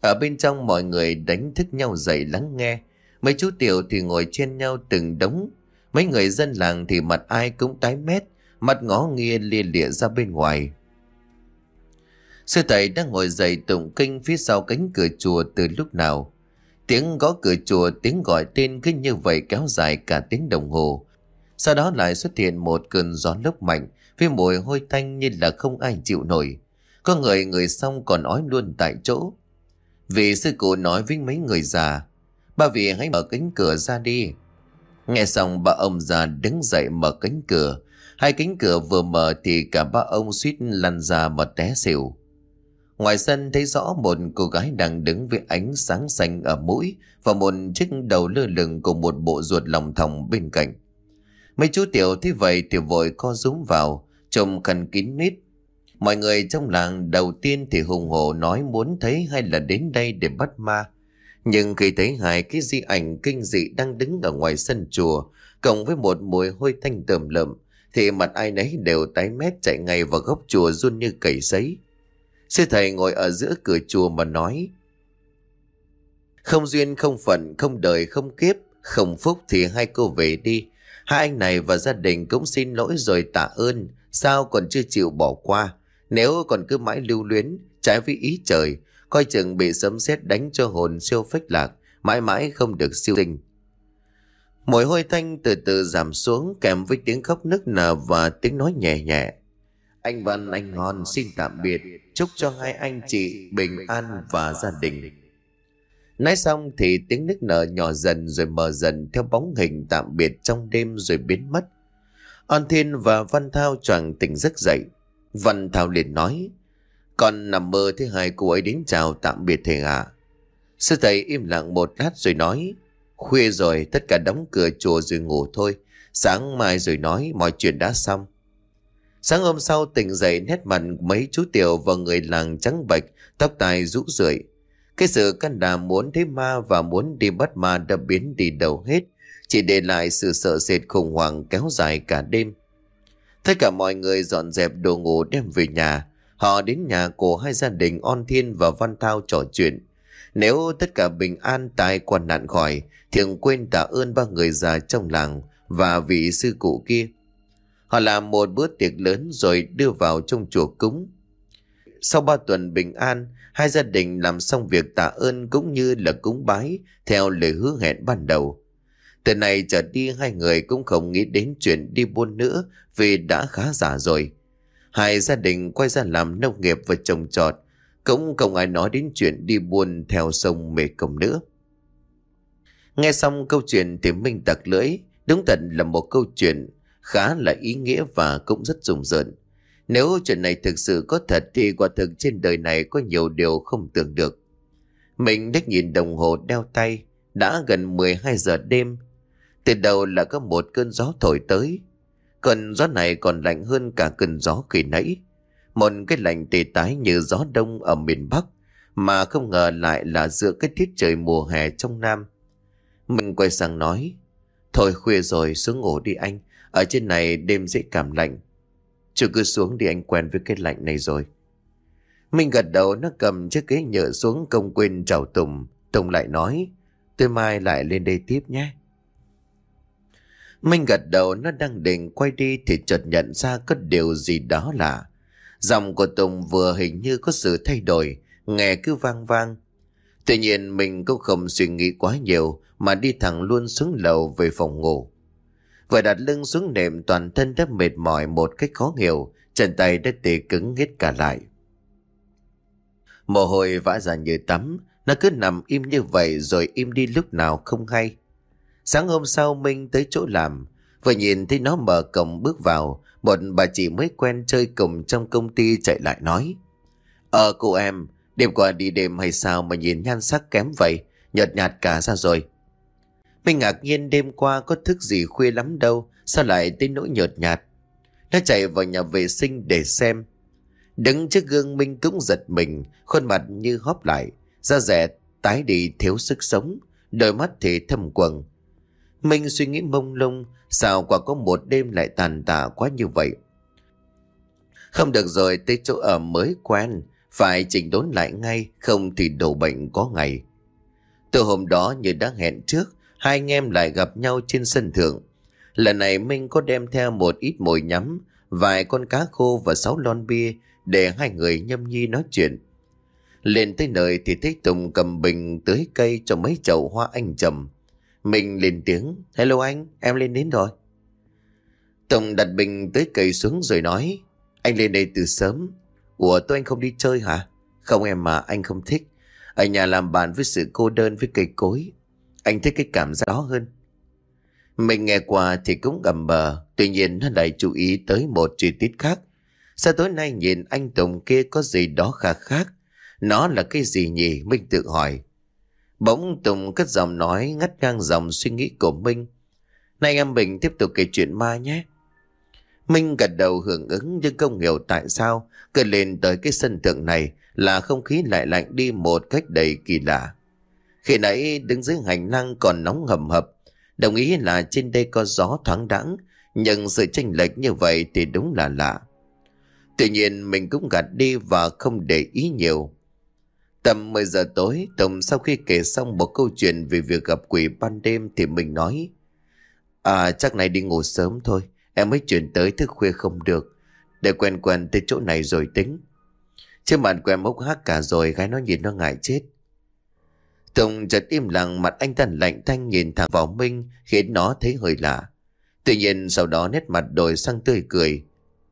Ở bên trong mọi người đánh thức nhau dậy lắng nghe, mấy chú tiểu thì ngồi trên nhau từng đống, mấy người dân làng thì mặt ai cũng tái mét, mặt ngó nghia lia lịa ra bên ngoài. Sư thầy đang ngồi dậy tụng kinh phía sau cánh cửa chùa từ lúc nào. Tiếng gõ cửa chùa, tiếng gọi tên cứ như vậy kéo dài cả tiếng đồng hồ. Sau đó lại xuất hiện một cơn gió lốc mạnh, với mùi hôi tanh như là không ai chịu nổi. Có người người xong còn ói luôn tại chỗ. Vị sư cụ nói với mấy người già, ba vị hãy mở cánh cửa ra đi. Nghe xong ba ông già đứng dậy mở cánh cửa, hai cánh cửa vừa mở thì cả ba ông suýt lăn ra mà té xỉu. Ngoài sân thấy rõ một cô gái đang đứng với ánh sáng xanh ở mũi và một chiếc đầu lơ lửng cùng một bộ ruột lòng thòng bên cạnh. Mấy chú tiểu thấy vậy thì vội co rúm vào, trông khăn kín mít. Mọi người trong làng đầu tiên thì hùng hổ nói muốn thấy hay là đến đây để bắt ma. Nhưng khi thấy hai cái di ảnh kinh dị đang đứng ở ngoài sân chùa, cộng với một mùi hôi thanh tờm lợm, thì mặt ai nấy đều tái mét chạy ngay vào góc chùa run như cầy sấy. Sư thầy ngồi ở giữa cửa chùa mà nói Không duyên không phận không đời không kiếp Không phúc thì hai cô về đi Hai anh này và gia đình cũng xin lỗi rồi tạ ơn Sao còn chưa chịu bỏ qua Nếu còn cứ mãi lưu luyến Trái với ý trời Coi chừng bị sấm sét đánh cho hồn siêu phách lạc Mãi mãi không được siêu tình Mùi hôi thanh từ từ giảm xuống kèm với tiếng khóc nức nở và tiếng nói nhẹ nhẹ. Anh Văn anh ngon, xin tạm biệt Chúc cho hai anh chị bình an và gia đình Nói xong thì tiếng nức nở nhỏ dần rồi mờ dần theo bóng hình tạm biệt trong đêm rồi biến mất. An Thiên và Văn Thao choàng tỉnh giấc dậy. Văn Thao liền nói, con nằm mơ thế hai cô ấy đến chào tạm biệt thầy ạ. À. Sư thầy im lặng một lát rồi nói, khuya rồi tất cả đóng cửa chùa rồi ngủ thôi, sáng mai rồi nói mọi chuyện đã xong. Sáng hôm sau tỉnh dậy nét mặt mấy chú tiểu và người làng trắng bạch, tóc tai rũ rượi. Cái sự căn đà muốn thấy ma và muốn đi bắt ma đã biến đi đầu hết, chỉ để lại sự sợ sệt khủng hoảng kéo dài cả đêm. Tất cả mọi người dọn dẹp đồ ngủ đem về nhà. Họ đến nhà của hai gia đình On Thiên và Văn Thao trò chuyện. Nếu tất cả bình an tài quan nạn khỏi, thiện quên tạ ơn ba người già trong làng và vị sư cụ kia. Họ làm một bữa tiệc lớn rồi đưa vào trong chùa cúng. Sau ba tuần bình an, hai gia đình làm xong việc tạ ơn cũng như là cúng bái theo lời hứa hẹn ban đầu. Từ này trở đi hai người cũng không nghĩ đến chuyện đi buôn nữa vì đã khá giả rồi. Hai gia đình quay ra làm nông nghiệp và trồng trọt, cũng không ai nói đến chuyện đi buôn theo sông Mê Công nữa. Nghe xong câu chuyện thì Minh tặc lưỡi, đúng thật là một câu chuyện khá là ý nghĩa và cũng rất rùng rợn. Nếu chuyện này thực sự có thật thì quả thực trên đời này có nhiều điều không tưởng được. Mình đích nhìn đồng hồ đeo tay, đã gần 12 giờ đêm. Từ đầu là có một cơn gió thổi tới. Cơn gió này còn lạnh hơn cả cơn gió khi nãy. Một cái lạnh tê tái như gió đông ở miền Bắc, mà không ngờ lại là giữa cái tiết trời mùa hè trong Nam. Mình quay sang nói, Thôi khuya rồi xuống ngủ đi anh, ở trên này đêm dễ cảm lạnh. Chú cứ xuống đi anh quen với cái lạnh này rồi. Minh gật đầu nó cầm chiếc ghế nhựa xuống công quên chào Tùng. Tùng lại nói, tôi mai lại lên đây tiếp nhé. Minh gật đầu nó đang định quay đi thì chợt nhận ra có điều gì đó lạ. Giọng của Tùng vừa hình như có sự thay đổi, nghe cứ vang vang. Tuy nhiên mình cũng không suy nghĩ quá nhiều mà đi thẳng luôn xuống lầu về phòng ngủ. Vừa đặt lưng xuống nệm toàn thân đã mệt mỏi một cách khó hiểu, chân tay đã tê cứng hết cả lại. Mồ hôi vã ra như tắm, nó cứ nằm im như vậy rồi im đi lúc nào không hay. Sáng hôm sau Minh tới chỗ làm, vừa nhìn thấy nó mở cổng bước vào, một bà chị mới quen chơi cùng trong công ty chạy lại nói. Ờ cô em, đêm qua đi đêm hay sao mà nhìn nhan sắc kém vậy, nhợt nhạt cả ra rồi, mình ngạc nhiên đêm qua có thức gì khuya lắm đâu, sao lại tới nỗi nhợt nhạt. Nó chạy vào nhà vệ sinh để xem. Đứng trước gương Minh cũng giật mình, khuôn mặt như hóp lại, da rẻ tái đi thiếu sức sống, đôi mắt thì thâm quầng. Minh suy nghĩ mông lung, sao quả có một đêm lại tàn tạ quá như vậy. Không được rồi, tới chỗ ở mới quen, phải chỉnh đốn lại ngay, không thì đổ bệnh có ngày. Từ hôm đó như đã hẹn trước, hai anh em lại gặp nhau trên sân thượng. Lần này Minh có đem theo một ít mồi nhắm, vài con cá khô và sáu lon bia để hai người nhâm nhi nói chuyện. Lên tới nơi thì thấy Tùng cầm bình tưới cây cho mấy chậu hoa anh trầm. Mình lên tiếng, hello anh, em lên đến rồi. Tùng đặt bình tưới cây xuống rồi nói, anh lên đây từ sớm. Ủa tôi anh không đi chơi hả? Không em mà anh không thích. Ở nhà làm bạn với sự cô đơn với cây cối. Anh thích cái cảm giác đó hơn. Mình nghe qua thì cũng gầm bờ, tuy nhiên nó lại chú ý tới một chi tiết khác. Sao tối nay nhìn anh Tùng kia có gì đó khá khác? Nó là cái gì nhỉ? Minh tự hỏi. Bỗng Tùng cất giọng nói ngắt ngang dòng suy nghĩ của Minh. Này em Bình tiếp tục kể chuyện ma nhé. Minh gật đầu hưởng ứng nhưng không hiểu tại sao cứ lên tới cái sân thượng này là không khí lại lạnh đi một cách đầy kỳ lạ. Khi nãy đứng dưới hành lang còn nóng hầm hập, đồng ý là trên đây có gió thoáng đãng, nhưng sự chênh lệch như vậy thì đúng là lạ. Tuy nhiên mình cũng gạt đi và không để ý nhiều. Tầm 10 giờ tối, Tùng sau khi kể xong một câu chuyện về việc gặp quỷ ban đêm thì mình nói À chắc này đi ngủ sớm thôi, em mới chuyển tới thức khuya không được. Để quen quen tới chỗ này rồi tính. Trên bàn của em hốc hác cả rồi, gái nó nhìn nó ngại chết. Tùng chợt im lặng mặt anh ta lạnh thanh nhìn thẳng vào Minh khiến nó thấy hơi lạ. Tuy nhiên sau đó nét mặt đổi sang tươi cười.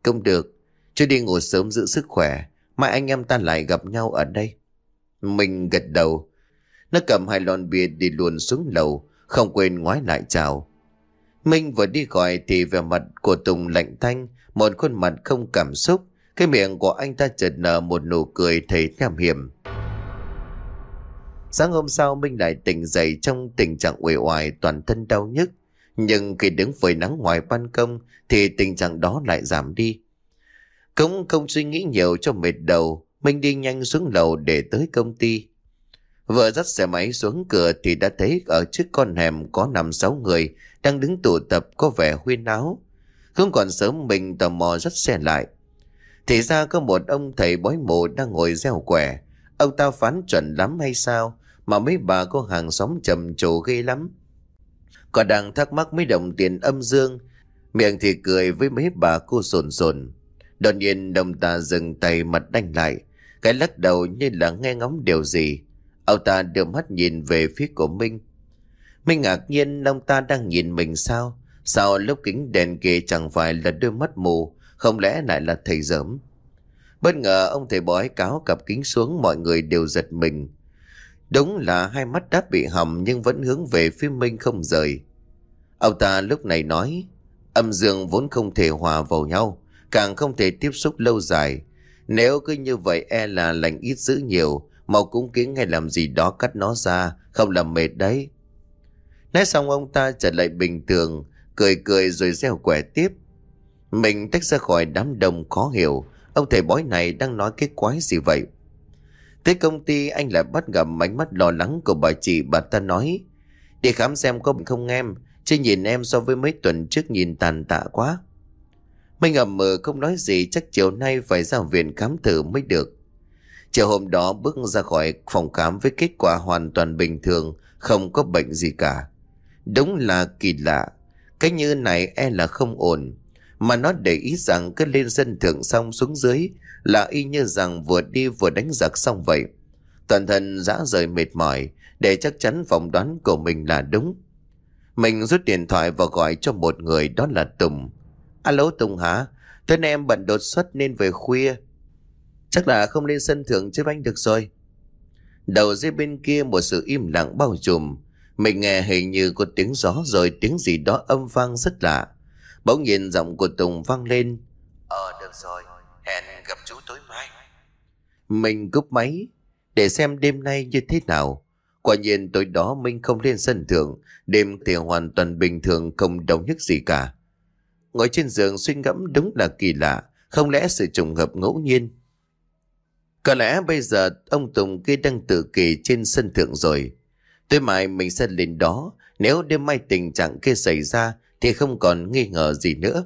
Không được, chưa đi ngủ sớm giữ sức khỏe, mai anh em ta lại gặp nhau ở đây. Minh gật đầu, nó cầm hai lon bia đi luồn xuống lầu, không quên ngoái lại chào. Minh vừa đi gọi thì về mặt của Tùng lạnh thanh, một khuôn mặt không cảm xúc, cái miệng của anh ta chợt nở một nụ cười thấy thèm hiểm. Sáng hôm sau Minh lại tỉnh dậy trong tình trạng uể oải toàn thân đau nhức. Nhưng khi đứng phơi nắng ngoài ban công thì tình trạng đó lại giảm đi. Cũng không suy nghĩ nhiều cho mệt đầu, Minh đi nhanh xuống lầu để tới công ty. Vợ dắt xe máy xuống cửa thì đã thấy ở trước con hẻm có nằm sáu người đang đứng tụ tập có vẻ huyên náo. Không còn sớm mình tò mò dắt xe lại. Thì ra có một ông thầy bói mồ đang ngồi gieo quẻ. Ông ta phán chuẩn lắm hay sao? mà mấy bà có hàng xóm trầm trồ ghê lắm. Còn đang thắc mắc mấy đồng tiền âm dương, miệng thì cười với mấy bà cô sồn sồn. Đột nhiên đồng ta dừng tay mặt đanh lại, cái lắc đầu như là nghe ngóng điều gì. Ông ta đưa mắt nhìn về phía của Minh. Minh ngạc nhiên ông ta đang nhìn mình sao? Sao lớp kính đèn kia chẳng phải là đôi mắt mù, không lẽ lại là thầy giỡm? Bất ngờ ông thầy bói cáo cặp kính xuống mọi người đều giật mình. Đúng là hai mắt đã bị hầm nhưng vẫn hướng về phía Minh không rời. Ông ta lúc này nói, âm dương vốn không thể hòa vào nhau, càng không thể tiếp xúc lâu dài. Nếu cứ như vậy e là lành ít dữ nhiều, mau cúng kiến hay làm gì đó cắt nó ra, không làm mệt đấy. Nói xong ông ta trở lại bình thường, cười cười rồi gieo quẻ tiếp. Mình tách ra khỏi đám đông khó hiểu, ông thầy bói này đang nói cái quái gì vậy? Tới công ty anh lại bắt gặp ánh mắt lo lắng của bà chị bà ta nói Đi khám xem có bệnh không em Chứ nhìn em so với mấy tuần trước nhìn tàn tạ quá Minh ẩm mờ không nói gì chắc chiều nay phải ra viện khám thử mới được Chiều hôm đó bước ra khỏi phòng khám với kết quả hoàn toàn bình thường Không có bệnh gì cả Đúng là kỳ lạ Cái như này e là không ổn Mà nó để ý rằng cứ lên sân thượng xong xuống dưới là y như rằng vừa đi vừa đánh giặc xong vậy. Toàn thân dã rời mệt mỏi để chắc chắn phỏng đoán của mình là đúng. Mình rút điện thoại và gọi cho một người đó là Tùng. Alo Tùng hả? Tên em bận đột xuất nên về khuya. Chắc là không lên sân thượng chơi banh được rồi. Đầu dưới bên kia một sự im lặng bao trùm. Mình nghe hình như có tiếng gió rồi tiếng gì đó âm vang rất lạ. Bỗng nhiên giọng của Tùng vang lên. Ờ được rồi, gặp chú tối mai. Mình cúp máy để xem đêm nay như thế nào. Quả nhiên tối đó mình không lên sân thượng, đêm thì hoàn toàn bình thường không đau nhất gì cả. Ngồi trên giường suy ngẫm đúng là kỳ lạ, không lẽ sự trùng hợp ngẫu nhiên. Có lẽ bây giờ ông Tùng kia đang tự kỳ trên sân thượng rồi. Tối mai mình sẽ lên đó, nếu đêm mai tình trạng kia xảy ra thì không còn nghi ngờ gì nữa.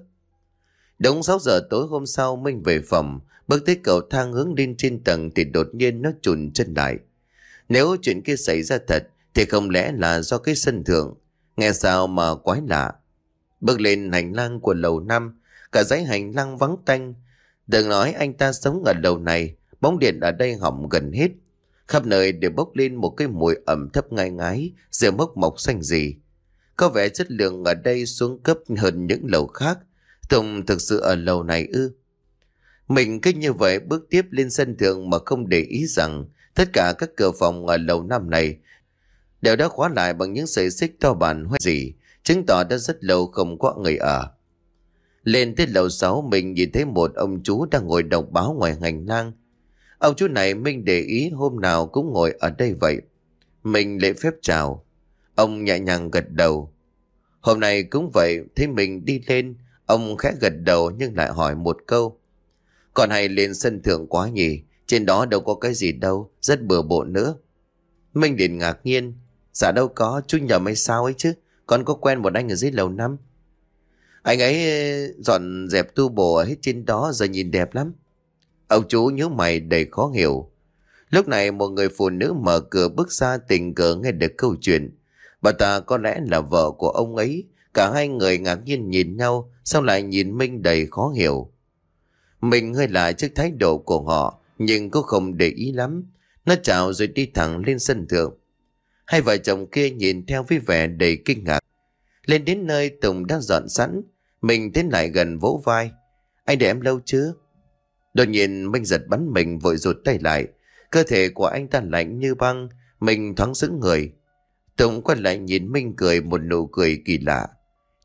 Đúng 6 giờ tối hôm sau mình về phòng, Bước tới cầu thang hướng lên trên tầng thì đột nhiên nó trùn chân lại. Nếu chuyện kia xảy ra thật thì không lẽ là do cái sân thượng. Nghe sao mà quái lạ. Bước lên hành lang của lầu năm cả dãy hành lang vắng tanh. Đừng nói anh ta sống ở lầu này, bóng điện ở đây hỏng gần hết. Khắp nơi đều bốc lên một cái mùi ẩm thấp ngai ngái, rửa mốc mọc xanh gì. Có vẻ chất lượng ở đây xuống cấp hơn những lầu khác. Tùng thực sự ở lầu này ư. Mình cứ như vậy bước tiếp lên sân thượng mà không để ý rằng tất cả các cửa phòng ở lầu năm này đều đã khóa lại bằng những sợi xích to bản hoen gì, chứng tỏ đã rất lâu không có người ở. Lên tới lầu 6 mình nhìn thấy một ông chú đang ngồi đọc báo ngoài hành lang. Ông chú này mình để ý hôm nào cũng ngồi ở đây vậy. Mình lễ phép chào. Ông nhẹ nhàng gật đầu. Hôm nay cũng vậy, thấy mình đi lên, ông khẽ gật đầu nhưng lại hỏi một câu. Còn hay lên sân thượng quá nhỉ Trên đó đâu có cái gì đâu Rất bừa bộn nữa Minh Điền ngạc nhiên Dạ đâu có chú nhầm hay sao ấy chứ Con có quen một anh ở dưới lầu năm Anh ấy ờ, dọn dẹp tu bổ ở hết trên đó Giờ nhìn đẹp lắm Ông chú nhớ mày đầy khó hiểu Lúc này một người phụ nữ mở cửa bước ra tình cờ nghe được câu chuyện. Bà ta có lẽ là vợ của ông ấy. Cả hai người ngạc nhiên nhìn nhau, sau lại nhìn Minh đầy khó hiểu. Mình hơi lạ trước thái độ của họ, nhưng cũng không để ý lắm. Nó chào rồi đi thẳng lên sân thượng. Hai vợ chồng kia nhìn theo với vẻ đầy kinh ngạc. Lên đến nơi Tùng đã dọn sẵn, mình tiến lại gần vỗ vai. Anh để em lâu chưa? Đột nhiên Minh giật bắn mình vội rụt tay lại. Cơ thể của anh ta lạnh như băng, mình thoáng sững người. Tùng quay lại nhìn Minh cười một nụ cười kỳ lạ.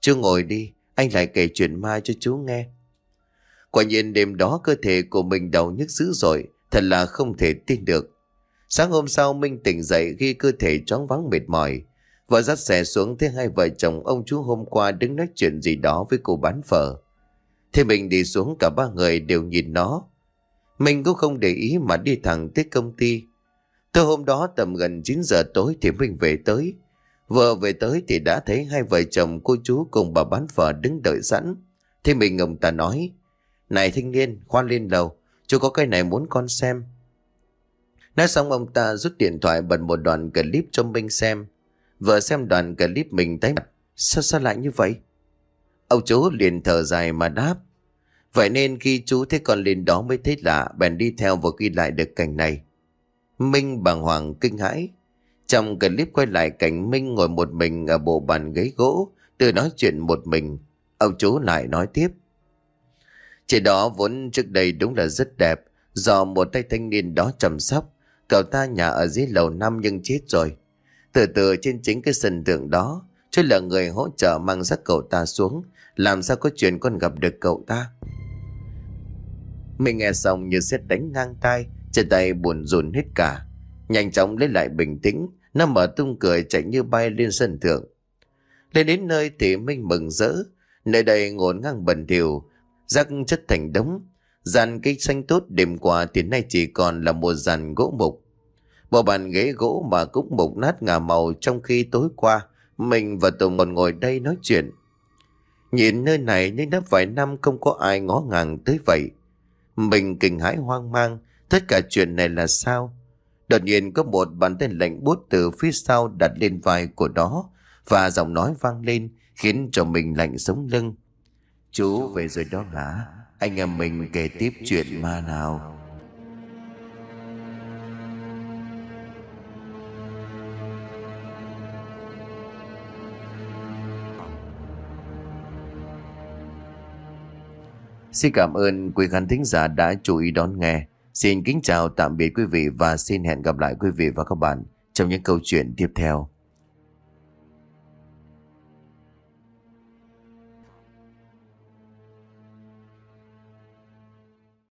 Chú ngồi đi, anh lại kể chuyện ma cho chú nghe. Quả nhiên đêm đó cơ thể của mình đau nhức dữ dội, thật là không thể tin được. Sáng hôm sau Minh tỉnh dậy khi cơ thể choáng vắng mệt mỏi. Vợ dắt xe xuống thấy hai vợ chồng ông chú hôm qua đứng nói chuyện gì đó với cô bán phở. Thế mình đi xuống cả ba người đều nhìn nó. Mình cũng không để ý mà đi thẳng tới công ty. Từ hôm đó tầm gần 9 giờ tối thì mình về tới. Vợ về tới thì đã thấy hai vợ chồng cô chú cùng bà bán phở đứng đợi sẵn. Thế mình ông ta nói, này thanh niên, khoan lên đầu, chú có cái này muốn con xem. Nói xong ông ta rút điện thoại bật một đoạn clip cho Minh xem. vợ xem đoạn clip mình thấy mặt, sao sao lại như vậy? Ông chú liền thở dài mà đáp. Vậy nên khi chú thấy con lên đó mới thấy lạ, bèn đi theo và ghi lại được cảnh này. Minh bàng hoàng kinh hãi. Trong clip quay lại cảnh Minh ngồi một mình ở bộ bàn ghế gỗ, tự nói chuyện một mình. Ông chú lại nói tiếp. Chị đó vốn trước đây đúng là rất đẹp, do một tay thanh niên đó chăm sóc. Cậu ta nhà ở dưới lầu năm nhưng chết rồi. Từ từ trên chính cái sân thượng đó, chứ là người hỗ trợ mang xác cậu ta xuống, làm sao có chuyện con gặp được cậu ta. Mình nghe xong như xét đánh ngang tay, trên tay buồn rùn hết cả. Nhanh chóng lấy lại bình tĩnh, nó mở tung cười chạy như bay lên sân thượng. Lên đến nơi thì Minh mừng rỡ, nơi đây ngổn ngang bẩn thỉu rác chất thành đống. Dàn cây xanh tốt đêm qua thì nay chỉ còn là một dàn gỗ mục. Bộ bàn ghế gỗ mà cũng mục nát ngả màu trong khi tối qua mình và Tùng còn ngồi đây nói chuyện. Nhìn nơi này nên đã vài năm không có ai ngó ngàng tới vậy. Mình kinh hãi hoang mang, tất cả chuyện này là sao? Đột nhiên có một bàn tay lạnh buốt từ phía sau đặt lên vai của đó và giọng nói vang lên khiến cho mình lạnh sống lưng. Chú về rồi đó hả Anh em mình kể tiếp chuyện ma nào Xin cảm ơn quý khán thính giả đã chú ý đón nghe. Xin kính chào tạm biệt quý vị và xin hẹn gặp lại quý vị và các bạn trong những câu chuyện tiếp theo.